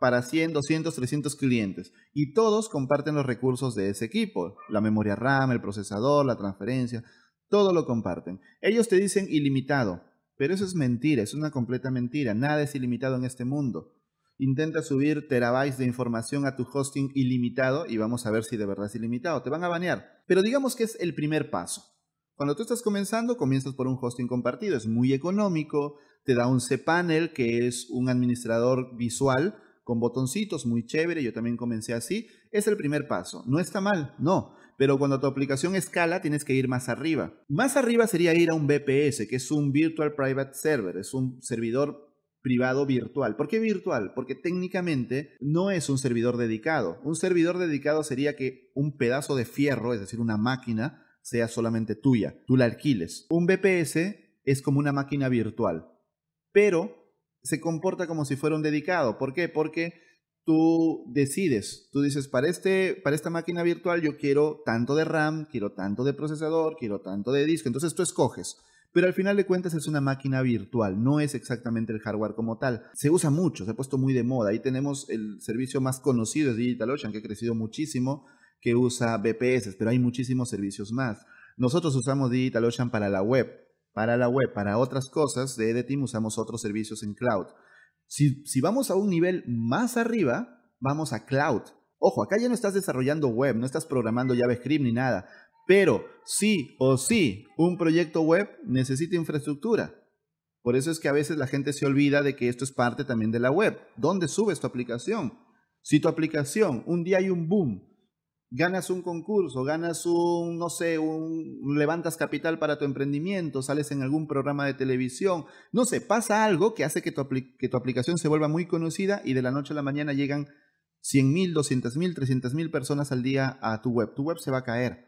para 100, 200, 300 clientes y todos comparten los recursos de ese equipo, la memoria RAM, el procesador, la transferencia, todo lo comparten. Ellos te dicen ilimitado, pero eso es mentira, es una completa mentira, nada es ilimitado en este mundo. Intenta subir terabytes de información a tu hosting ilimitado y vamos a ver si de verdad es ilimitado. Te van a banear. Pero digamos que es el primer paso. Cuando tú estás comenzando, comienzas por un hosting compartido. Es muy económico, te da un cPanel, que es un administrador visual con botoncitos, muy chévere, yo también comencé así, es el primer paso. No está mal, no, pero cuando tu aplicación escala tienes que ir más arriba. Más arriba sería ir a un VPS, que es un Virtual Private Server, es un servidor privado virtual. ¿Por qué virtual? Porque técnicamente no es un servidor dedicado. Un servidor dedicado sería que un pedazo de fierro, es decir, una máquina, sea solamente tuya, tú la alquiles. Un VPS es como una máquina virtual, pero se comporta como si fuera un dedicado. ¿Por qué? Porque tú decides, tú dices, para, este, para esta máquina virtual yo quiero tanto de RAM, quiero tanto de procesador, quiero tanto de disco, entonces tú escoges. Pero al final de cuentas es una máquina virtual, no es exactamente el hardware como tal. Se usa mucho, se ha puesto muy de moda. Ahí tenemos el servicio más conocido, es DigitalOcean que ha crecido muchísimo, que usa BPS, pero hay muchísimos servicios más. Nosotros usamos DigitalOcean para la web, para la web, para otras cosas de Editing usamos otros servicios en cloud. Si, si vamos a un nivel más arriba, vamos a cloud. Ojo, acá ya no estás desarrollando web, no estás programando JavaScript ni nada, pero sí o sí, un proyecto web necesita infraestructura. Por eso es que a veces la gente se olvida de que esto es parte también de la web. ¿Dónde subes tu aplicación? Si tu aplicación, un día hay un boom, ganas un concurso, ganas un, no sé, un, levantas capital para tu emprendimiento, sales en algún programa de televisión, no sé, pasa algo que hace que tu, tu aplicación se vuelva muy conocida y de la noche a la mañana llegan 100 mil, 200 mil, 300 mil personas al día a tu web. Tu web se va a caer.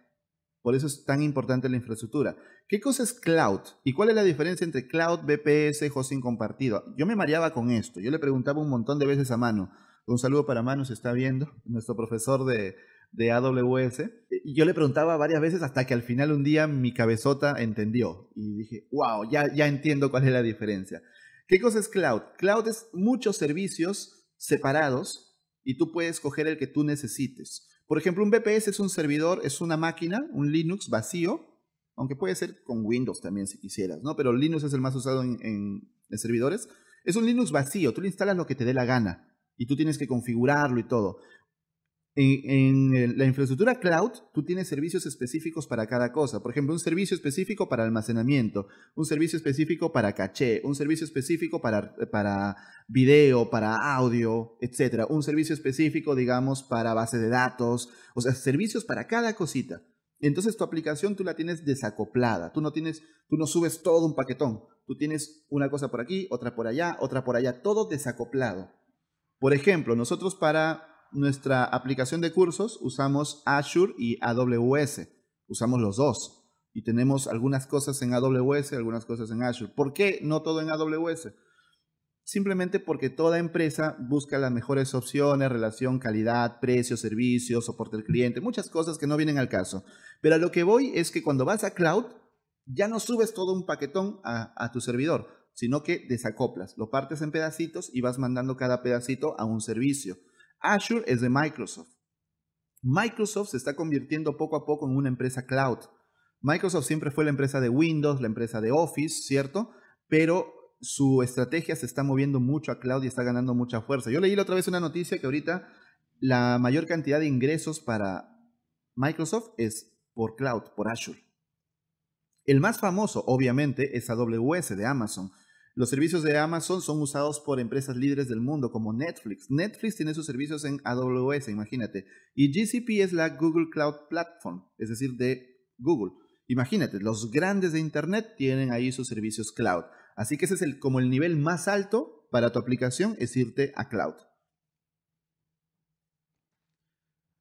Por eso es tan importante la infraestructura. ¿Qué cosa es cloud? ¿Y cuál es la diferencia entre cloud, BPS, hosting compartido? Yo me mareaba con esto. Yo le preguntaba un montón de veces a Manu. Un saludo para Manu, se está viendo, nuestro profesor de, de AWS. Y yo le preguntaba varias veces hasta que al final un día mi cabezota entendió y dije, wow, ya, ya entiendo cuál es la diferencia. ¿Qué cosa es cloud? Cloud es muchos servicios separados y tú puedes coger el que tú necesites. Por ejemplo, un BPS es un servidor, es una máquina, un Linux vacío, aunque puede ser con Windows también si quisieras, ¿no? Pero Linux es el más usado en, en servidores. Es un Linux vacío, tú le instalas lo que te dé la gana y tú tienes que configurarlo y todo en, la infraestructura cloud, tú tienes servicios específicos para cada cosa. Por ejemplo, un servicio específico para almacenamiento, un servicio específico para caché, un servicio específico para, para video, para audio, etc. Un servicio específico, digamos, para base de datos. O sea, servicios para cada cosita. Entonces tu aplicación tú la tienes desacoplada. Tú no tienes, tú no subes todo un paquetón. Tú tienes una cosa por aquí, otra por allá, otra por allá, todo desacoplado. Por ejemplo, nosotros para nuestra aplicación de cursos usamos Azure y AWS. Usamos los dos. Y tenemos algunas cosas en AWS, algunas cosas en Azure. ¿Por qué no todo en AWS? Simplemente porque toda empresa busca las mejores opciones, relación, calidad, precio, servicios, soporte al cliente, muchas cosas que no vienen al caso. Pero a lo que voy es que cuando vas a cloud, ya no subes todo un paquetón a, a tu servidor, sino que desacoplas, lo partes en pedacitos y vas mandando cada pedacito a un servicio. Azure es de Microsoft. Microsoft se está convirtiendo poco a poco en una empresa cloud. Microsoft siempre fue la empresa de Windows, la empresa de Office, ¿cierto? Pero su estrategia se está moviendo mucho a cloud y está ganando mucha fuerza. Yo leí la otra vez una noticia que ahorita la mayor cantidad de ingresos para Microsoft es por cloud, por Azure. El más famoso, obviamente, es AWS de Amazon. Los servicios de Amazon son usados por empresas líderes del mundo como Netflix. Netflix tiene sus servicios en AWS, imagínate. Y GCP es la Google Cloud Platform, es decir, de Google. Imagínate, los grandes de Internet tienen ahí sus servicios cloud. Así que ese es el, como el nivel más alto para tu aplicación, es irte a cloud.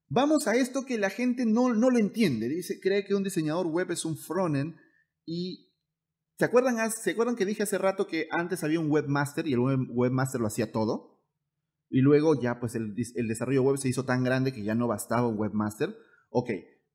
Vamos a esto que la gente no, no lo entiende. Dice, cree que un diseñador web es un frontend y ¿Se acuerdan, ¿Se que dije hace rato que antes había un webmaster y el webmaster lo hacía todo? Y luego ya pues el, desarrollo web se hizo tan grande que ya no bastaba un webmaster. Ok,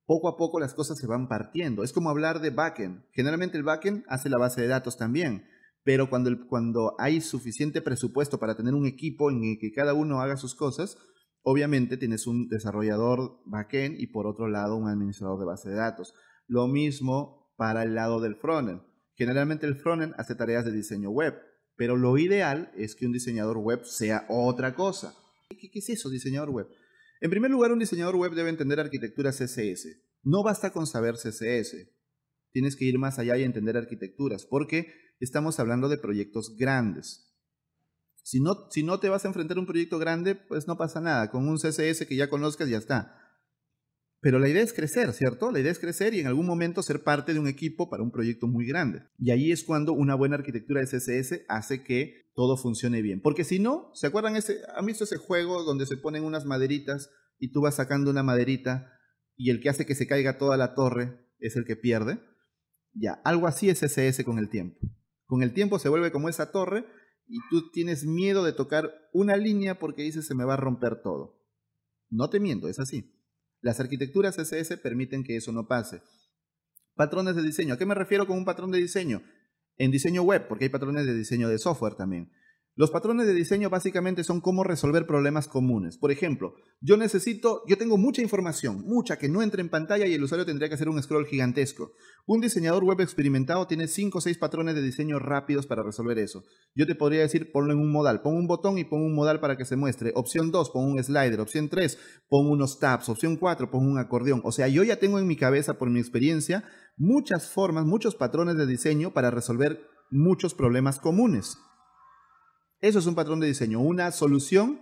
poco a poco las cosas se van partiendo. Es como hablar de backend. Generalmente el backend hace la base de datos también, pero cuando, cuando hay suficiente presupuesto para tener un equipo en el que cada uno haga sus cosas, obviamente tienes un desarrollador backend y por otro lado un administrador de base de datos. Lo mismo para el lado del frontend Generalmente el frontend hace tareas de diseño web, pero lo ideal es que un diseñador web sea otra cosa. ¿Qué, es eso, diseñador web? En primer lugar, un diseñador web debe entender arquitectura CSS. No basta con saber CSS. Tienes que ir más allá y entender arquitecturas, porque estamos hablando de proyectos grandes. Si no, si no te vas a enfrentar a un proyecto grande, pues no pasa nada. Con un CSS que ya conozcas, ya está. Pero la idea es crecer, ¿cierto? La idea es crecer y en algún momento ser parte de un equipo para un proyecto muy grande. Y ahí es cuando una buena arquitectura de CSS hace que todo funcione bien. Porque si no, ¿se acuerdan? Ese, ¿Han visto ese juego donde se ponen unas maderitas y tú vas sacando una maderita y el que hace que se caiga toda la torre es el que pierde? Ya, algo así es CSS con el tiempo. Con el tiempo se vuelve como esa torre y tú tienes miedo de tocar una línea porque dices se me va a romper todo. No te miento, es así. Las arquitecturas CSS permiten que eso no pase. Patrones de diseño. ¿A qué me refiero con un patrón de diseño? En diseño web, porque hay patrones de diseño de software también. Los patrones de diseño básicamente son cómo resolver problemas comunes. Por ejemplo, yo necesito, yo tengo mucha información, mucha que no entre en pantalla y el usuario tendría que hacer un scroll gigantesco. Un diseñador web experimentado tiene cinco o seis patrones de diseño rápidos para resolver eso. Yo te podría decir, ponlo en un modal, pon un botón y pon un modal para que se muestre. Opción 2, pon un slider. Opción 3, pon unos tabs. Opción 4, pon un acordeón. O sea, yo ya tengo en mi cabeza, por mi experiencia, muchas formas, muchos patrones de diseño para resolver muchos problemas comunes. Eso es un patrón de diseño, una solución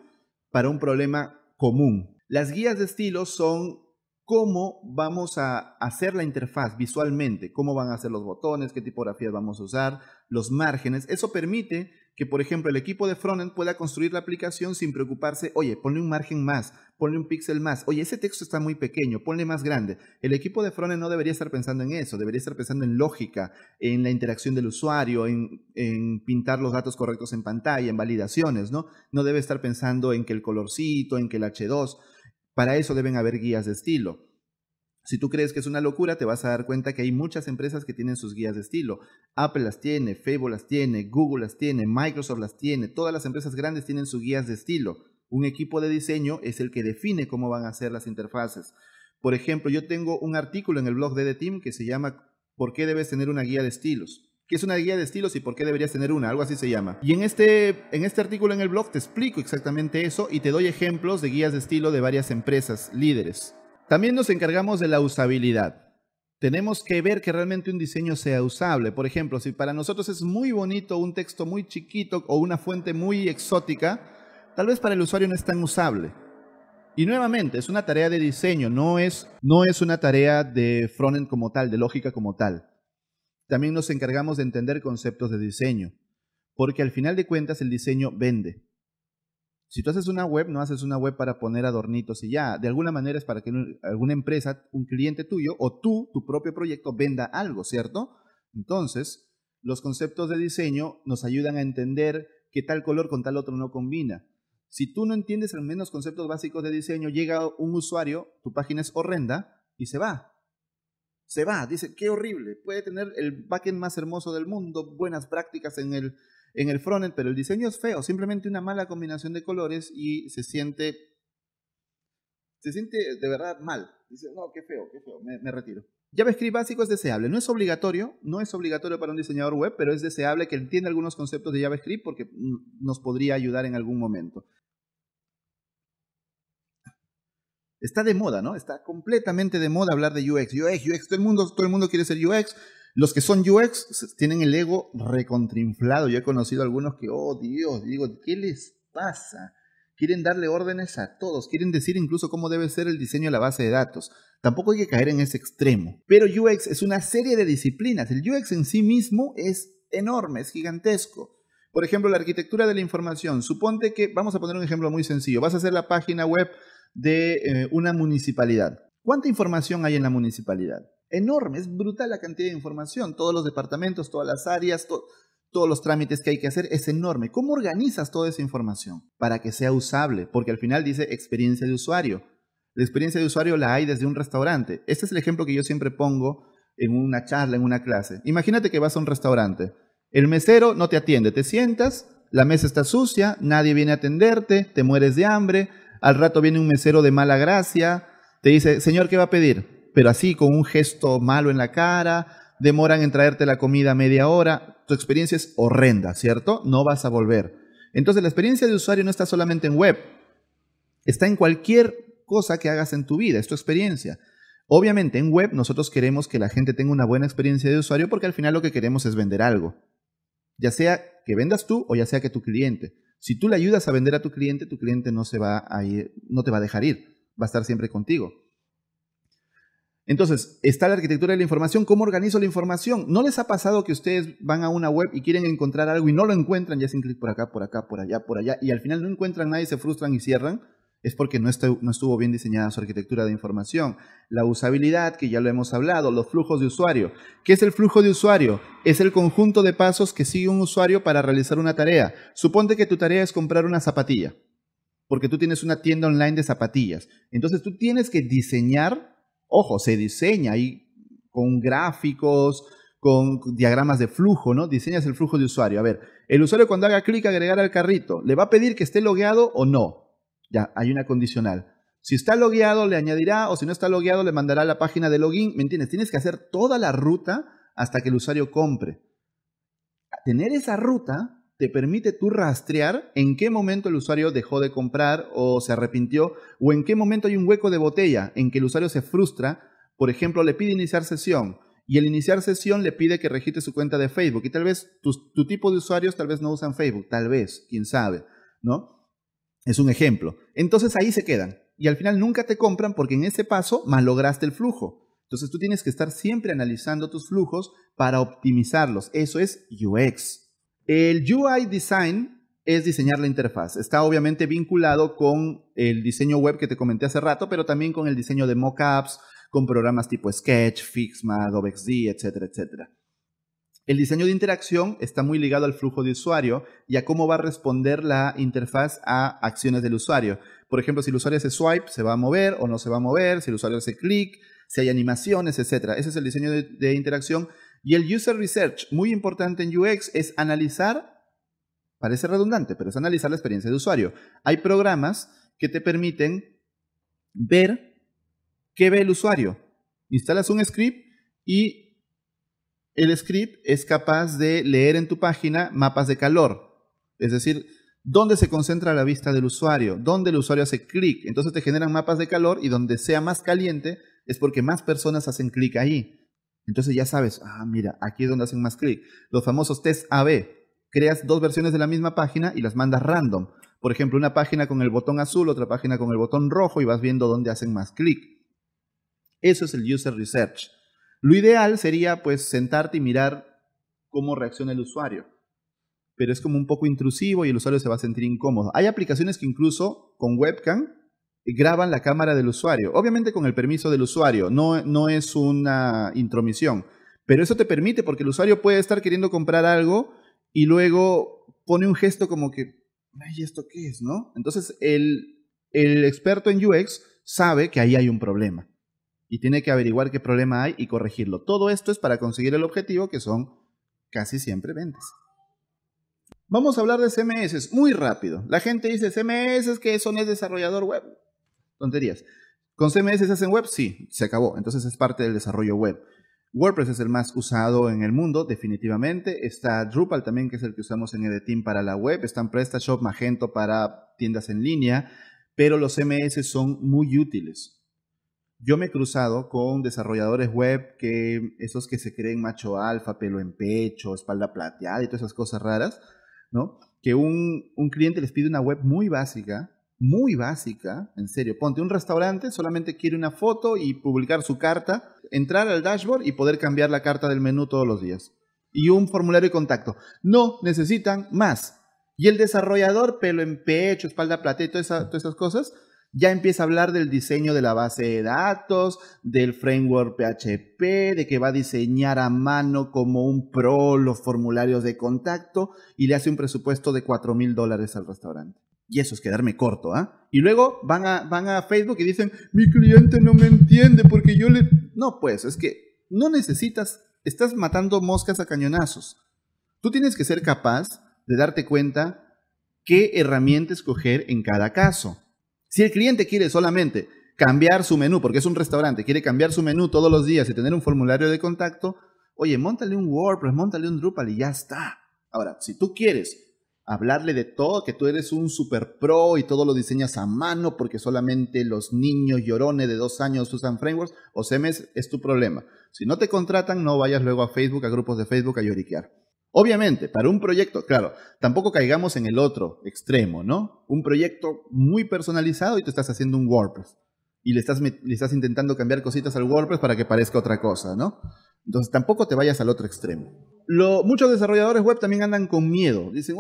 para un problema común. Las guías de estilo son cómo vamos a hacer la interfaz visualmente, cómo van a ser los botones, qué tipografías vamos a usar, los márgenes. Eso permite que, por ejemplo, el equipo de frontend pueda construir la aplicación sin preocuparse, oye, ponle un margen más, ponle un píxel más, oye, ese texto está muy pequeño, ponle más grande. El equipo de frontend no debería estar pensando en eso, debería estar pensando en lógica, en la interacción del usuario, en, en pintar los datos correctos en pantalla, en validaciones, ¿no? No debe estar pensando en que el colorcito, en que el H2, para eso deben haber guías de estilo. Si tú crees que es una locura, te vas a dar cuenta que hay muchas empresas que tienen sus guías de estilo. Apple las tiene, Facebook las tiene, Google las tiene, Microsoft las tiene, todas las empresas grandes tienen sus guías de estilo. Un equipo de diseño es el que define cómo van a ser las interfaces. Por ejemplo, yo tengo un artículo en el blog de The Team que se llama ¿Por qué debes tener una guía de estilos? ¿Qué es una guía de estilos y por qué deberías tener una? Algo así se llama. Y en este, en este artículo en el blog te explico exactamente eso y te doy ejemplos de guías de estilo de varias empresas líderes. También nos encargamos de la usabilidad. Tenemos que ver que realmente un diseño sea usable. Por ejemplo, si para nosotros es muy bonito un texto muy chiquito o una fuente muy exótica, tal vez para el usuario no es tan usable. Y nuevamente, es una tarea de diseño, no es, no es una tarea de frontend como tal, de lógica como tal. También nos encargamos de entender conceptos de diseño, porque al final de cuentas el diseño vende. Si tú haces una web, no haces una web para poner adornitos y ya. De alguna manera es para que alguna empresa, un cliente tuyo o tú, tu propio proyecto, venda algo, ¿cierto? Entonces, los conceptos de diseño nos ayudan a entender que tal color con tal otro no combina. Si tú no entiendes al menos conceptos básicos de diseño, llega un usuario, tu página es horrenda y se va. Se va, dice, qué horrible. Puede tener el backend más hermoso del mundo, buenas prácticas en el en el frontend, pero el diseño es feo, simplemente una mala combinación de colores y se siente, se siente de verdad mal. Dice, no, qué feo, qué feo, me, me retiro. JavaScript básico es deseable, no es obligatorio, no es obligatorio para un diseñador web, pero es deseable que entienda algunos conceptos de JavaScript porque nos podría ayudar en algún momento. Está de moda, ¿no? Está completamente de moda hablar de UX, UX, UX. Todo el mundo, todo el mundo quiere ser UX. Los que son UX tienen el ego recontrinflado. Yo he conocido algunos que, oh Dios, digo, ¿qué les pasa? Quieren darle órdenes a todos, quieren decir incluso cómo debe ser el diseño de la base de datos. Tampoco hay que caer en ese extremo. Pero UX es una serie de disciplinas. El UX en sí mismo es enorme, es gigantesco. Por ejemplo, la arquitectura de la información. Suponte que, vamos a poner un ejemplo muy sencillo, vas a hacer la página web de eh, una municipalidad. ¿Cuánta información hay en la municipalidad? enorme, es brutal la cantidad de información, todos los departamentos, todas las áreas, todos los trámites que hay que hacer, es enorme. ¿Cómo organizas toda esa información para que sea usable? Porque al final dice experiencia de usuario. La experiencia de usuario la hay desde un restaurante. Este es el ejemplo que yo siempre pongo en una charla, en una clase. Imagínate que vas a un restaurante. El mesero no te atiende, te sientas, la mesa está sucia, nadie viene a atenderte, te mueres de hambre, al rato viene un mesero de mala gracia, te dice, señor, ¿qué va a pedir? pero así, con un gesto malo en la cara, demoran en traerte la comida media hora, tu experiencia es horrenda, ¿cierto? No vas a volver. Entonces la experiencia de usuario no está solamente en web, está en cualquier cosa que hagas en tu vida, es tu experiencia. Obviamente en web nosotros queremos que la gente tenga una buena experiencia de usuario porque al final lo que queremos es vender algo, ya sea que vendas tú o ya sea que tu cliente. Si tú le ayudas a vender a tu cliente, tu cliente no se va a ir, no te va a dejar ir, va a estar siempre contigo. Entonces, está la arquitectura de la información, ¿cómo organizo la información? ¿No les ha pasado que ustedes van a una web y quieren encontrar algo y no lo encuentran, ya hacen clic por acá, por acá, por allá, por allá, y al final no encuentran nada y se frustran y cierran? Es porque no, estuvo bien diseñada su arquitectura de información. La usabilidad, que ya lo hemos hablado, los flujos de usuario. ¿Qué es el flujo de usuario? Es el conjunto de pasos que sigue un usuario para realizar una tarea. Suponte que tu tarea es comprar una zapatilla, porque tú tienes una tienda online de zapatillas. Entonces tú tienes que diseñar ojo, se diseña ahí con gráficos, con diagramas de flujo, ¿no? Diseñas el flujo de usuario. A ver, el usuario cuando haga clic agregar al carrito, ¿le va a pedir que esté logueado o no? Ya, hay una condicional. Si está logueado, le añadirá, o si no está logueado, le mandará a la página de login. ¿Me entiendes? Tienes que hacer toda la ruta hasta que el usuario compre. Tener esa ruta te permite tú rastrear en qué momento el usuario dejó de comprar o se arrepintió o en qué momento hay un hueco de botella en que el usuario se frustra. Por ejemplo, le pide iniciar sesión y el iniciar sesión le pide que registre su cuenta de Facebook y tal vez tu, tu tipo de usuarios tal vez no usan Facebook, tal vez, quién sabe, ¿no? Es un ejemplo. Entonces ahí se quedan y al final nunca te compran porque en ese paso malograste el flujo. Entonces tú tienes que estar siempre analizando tus flujos para optimizarlos. Eso es UX. El UI Design es diseñar la interfaz. Está obviamente vinculado con el diseño web que te comenté hace rato, pero también con el diseño de mockups, con programas tipo Sketch, Figma, Adobe XD, etcétera, etcétera. El diseño de interacción está muy ligado al flujo de usuario y a cómo va a responder la interfaz a acciones del usuario. Por ejemplo, si el usuario hace swipe, se va a mover o no se va a mover, si el usuario hace clic, si hay animaciones, etc. Ese es el diseño de, de interacción y el user research, muy importante en UX, es analizar, parece redundante, pero es analizar la experiencia de usuario. Hay programas que te permiten ver qué ve el usuario. Instalas un script y el script es capaz de leer en tu página mapas de calor. Es decir, dónde se concentra la vista del usuario, dónde el usuario hace clic. Entonces te generan mapas de calor y donde sea más caliente es porque más personas hacen clic ahí. Entonces ya sabes, ah, mira, aquí es donde hacen más clic. Los famosos test AB. Creas dos versiones de la misma página y las mandas random. Por ejemplo, una página con el botón azul, otra página con el botón rojo y vas viendo dónde hacen más clic. Eso es el user research. Lo ideal sería pues sentarte y mirar cómo reacciona el usuario. Pero es como un poco intrusivo y el usuario se va a sentir incómodo. Hay aplicaciones que incluso con webcam graban la cámara del usuario. Obviamente con el permiso del usuario, no, no es una intromisión. Pero eso te permite, porque el usuario puede estar queriendo comprar algo y luego pone un gesto como que, ay, ¿esto qué es? ¿No? Entonces el, experto en UX sabe que ahí hay un problema y tiene que averiguar qué problema hay y corregirlo. Todo esto es para conseguir el objetivo que son casi siempre ventas. Vamos a hablar de CMS muy rápido. La gente dice CMS que eso no es desarrollador web tonterías. ¿Con CMS se hacen web? Sí, se acabó. Entonces es parte del desarrollo web. WordPress es el más usado en el mundo, definitivamente. Está Drupal también, que es el que usamos en EdTeam para la web. Están PrestaShop, Magento para tiendas en línea. Pero los CMS son muy útiles. Yo me he cruzado con desarrolladores web que esos que se creen macho alfa, pelo en pecho, espalda plateada y todas esas cosas raras, ¿no? Que un, un cliente les pide una web muy básica muy básica, en serio. Ponte un restaurante, solamente quiere una foto y publicar su carta, entrar al dashboard y poder cambiar la carta del menú todos los días. Y un formulario de contacto. No necesitan más. Y el desarrollador, pelo en pecho, espalda platea y todas esas, cosas, ya empieza a hablar del diseño de la base de datos, del framework PHP, de que va a diseñar a mano como un pro los formularios de contacto y le hace un presupuesto de 4 mil dólares al restaurante. Y eso es quedarme corto, ¿ah? Y luego van a, van a Facebook y dicen, mi cliente no me entiende porque yo le... No, pues, es que no necesitas, estás matando moscas a cañonazos. Tú tienes que ser capaz de darte cuenta qué herramienta escoger en cada caso. Si el cliente quiere solamente cambiar su menú, porque es un restaurante, quiere cambiar su menú todos los días y tener un formulario de contacto, oye, montale un WordPress, montale un Drupal y ya está. Ahora, si tú quieres hablarle de todo, que tú eres un super pro y todo lo diseñas a mano porque solamente los niños llorones de dos años usan frameworks o semes, es tu problema. Si no te contratan, no vayas luego a Facebook, a grupos de Facebook a lloriquear. Obviamente, para un proyecto, claro, tampoco caigamos en el otro extremo, ¿no? Un proyecto muy personalizado y te estás haciendo un WordPress y le estás, le estás intentando cambiar cositas al WordPress para que parezca otra cosa, ¿no? Entonces tampoco te vayas al otro extremo muchos desarrolladores web también andan con miedo. Dicen,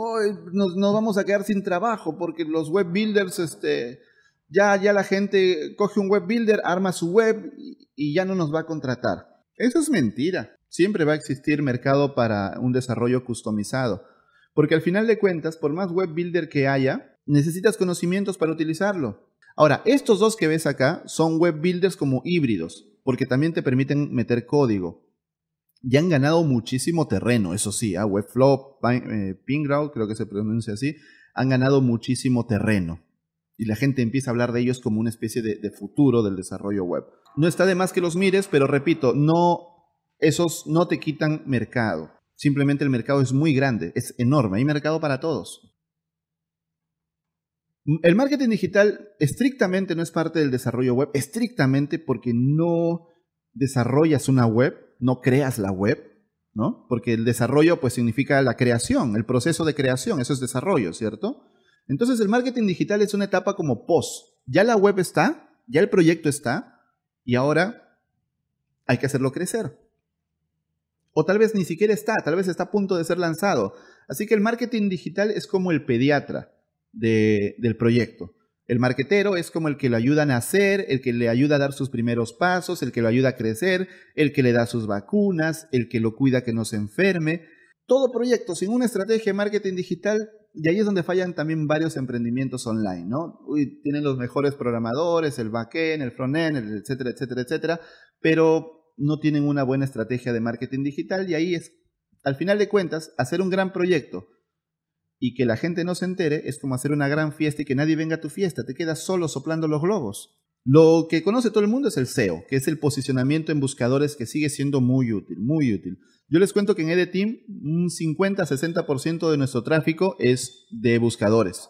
nos, vamos a quedar sin trabajo porque los web builders, este, ya, ya la gente coge un web builder, arma su web y, y ya no nos va a contratar. Eso es mentira. Siempre va a existir mercado para un desarrollo customizado. Porque al final de cuentas, por más web builder que haya, necesitas conocimientos para utilizarlo. Ahora, estos dos que ves acá son web builders como híbridos, porque también te permiten meter código y han ganado muchísimo terreno, eso sí, ¿ah? Webflow, eh, Pingrow, creo que se pronuncia así, han ganado muchísimo terreno. Y la gente empieza a hablar de ellos como una especie de, de futuro del desarrollo web. No está de más que los mires, pero repito, no, esos no te quitan mercado. Simplemente el mercado es muy grande, es enorme, hay mercado para todos. El marketing digital estrictamente no es parte del desarrollo web, estrictamente porque no desarrollas una web, no creas la web, ¿no? Porque el desarrollo pues significa la creación, el proceso de creación, eso es desarrollo, ¿cierto? Entonces el marketing digital es una etapa como post. Ya la web está, ya el proyecto está y ahora hay que hacerlo crecer. O tal vez ni siquiera está, tal vez está a punto de ser lanzado. Así que el marketing digital es como el pediatra del proyecto. El marquetero es como el que lo ayuda a nacer, el que le ayuda a dar sus primeros pasos, el que lo ayuda a crecer, el que le da sus vacunas, el que lo cuida que no se enferme. Todo proyecto sin una estrategia de marketing digital, y ahí es donde fallan también varios emprendimientos online, ¿no? tienen los mejores programadores, el backend, el frontend, etcétera, etcétera, etcétera, pero no tienen una buena estrategia de marketing digital y ahí es, al final de cuentas, hacer un gran proyecto y que la gente no se entere es como hacer una gran fiesta y que nadie venga a tu fiesta, te quedas solo soplando los globos. Lo que conoce todo el mundo es el SEO, que es el posicionamiento en buscadores que sigue siendo muy útil, muy útil. Yo les cuento que en Team un 50-60% de nuestro tráfico es de buscadores.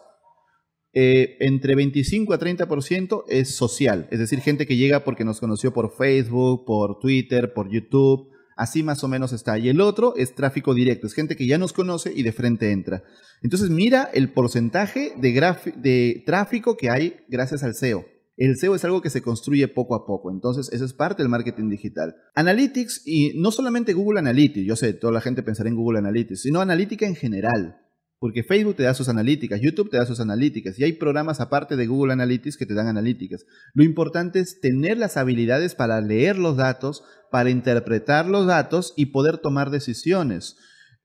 Eh, entre 25 a 30% es social, es decir, gente que llega porque nos conoció por Facebook, por Twitter, por YouTube, Así más o menos está. Y el otro es tráfico directo, es gente que ya nos conoce y de frente entra. Entonces mira el porcentaje de, tráfico que hay gracias al SEO. El SEO es algo que se construye poco a poco, entonces eso es parte del marketing digital. Analytics y no solamente Google Analytics, yo sé, toda la gente pensará en Google Analytics, sino analítica en general. Porque Facebook te da sus analíticas, YouTube te da sus analíticas y hay programas aparte de Google Analytics que te dan analíticas. Lo importante es tener las habilidades para leer los datos, para interpretar los datos y poder tomar decisiones.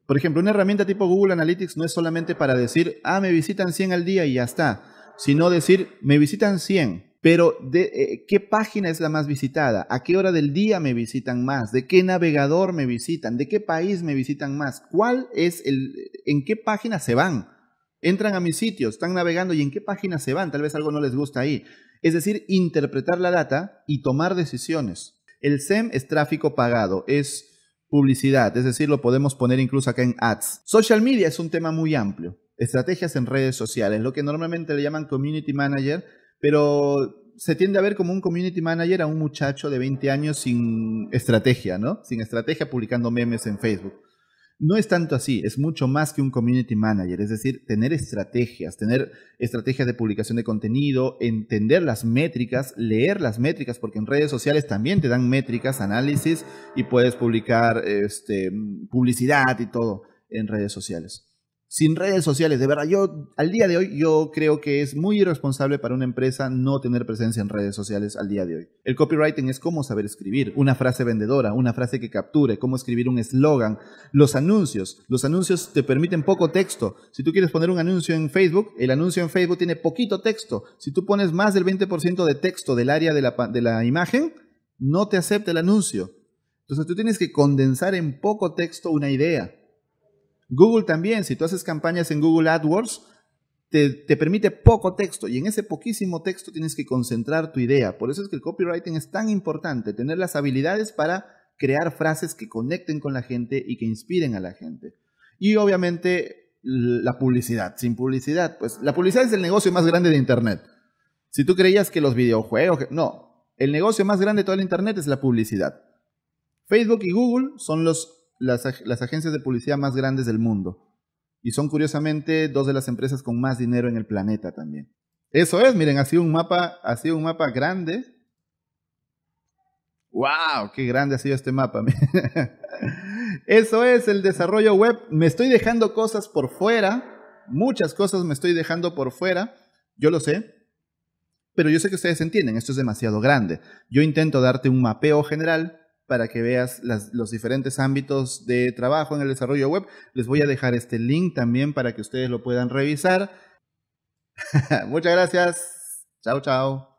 Por ejemplo, una herramienta tipo Google Analytics no es solamente para decir, ah, me visitan 100 al día y ya está, sino decir, me visitan 100, pero, de, eh, ¿qué página es la más visitada? ¿A qué hora del día me visitan más? ¿De qué navegador me visitan? ¿De qué país me visitan más? ¿Cuál es el, en qué página se van? Entran a mi sitio, están navegando y en qué página se van, tal vez algo no les gusta ahí. Es decir, interpretar la data y tomar decisiones. El SEM es tráfico pagado, es publicidad, es decir, lo podemos poner incluso acá en ads. Social media es un tema muy amplio. Estrategias en redes sociales, lo que normalmente le llaman community manager, pero se tiende a ver como un community manager a un muchacho de 20 años sin estrategia, ¿no? Sin estrategia publicando memes en Facebook. No es tanto así, es mucho más que un community manager, es decir, tener estrategias, tener estrategias de publicación de contenido, entender las métricas, leer las métricas, porque en redes sociales también te dan métricas, análisis y puedes publicar este, publicidad y todo en redes sociales sin redes sociales. De verdad, yo al día de hoy yo creo que es muy irresponsable para una empresa no tener presencia en redes sociales al día de hoy. El copywriting es cómo saber escribir, una frase vendedora, una frase que capture, cómo escribir un eslogan, los anuncios. Los anuncios te permiten poco texto. Si tú quieres poner un anuncio en Facebook, el anuncio en Facebook tiene poquito texto. Si tú pones más del 20% de texto del área de la, de la imagen, no te acepta el anuncio. Entonces tú tienes que condensar en poco texto una idea. Google también, si tú haces campañas en Google AdWords, te, permite poco texto y en ese poquísimo texto tienes que concentrar tu idea. Por eso es que el copywriting es tan importante, tener las habilidades para crear frases que conecten con la gente y que inspiren a la gente. Y obviamente la publicidad. Sin publicidad, pues la publicidad es el negocio más grande de Internet. Si tú creías que los videojuegos, no, el negocio más grande de todo el Internet es la publicidad. Facebook y Google son los las, agencias de publicidad más grandes del mundo. Y son curiosamente dos de las empresas con más dinero en el planeta también. Eso es, miren, ha sido un mapa, ha sido un mapa grande. ¡Wow! ¡Qué grande ha sido este mapa! [LAUGHS] Eso es el desarrollo web. Me estoy dejando cosas por fuera. Muchas cosas me estoy dejando por fuera. Yo lo sé. Pero yo sé que ustedes entienden, esto es demasiado grande. Yo intento darte un mapeo general, para que veas los diferentes ámbitos de trabajo en el desarrollo web. Les voy a dejar este link también para que ustedes lo puedan revisar. [LAUGHS] Muchas gracias. Chao, chao.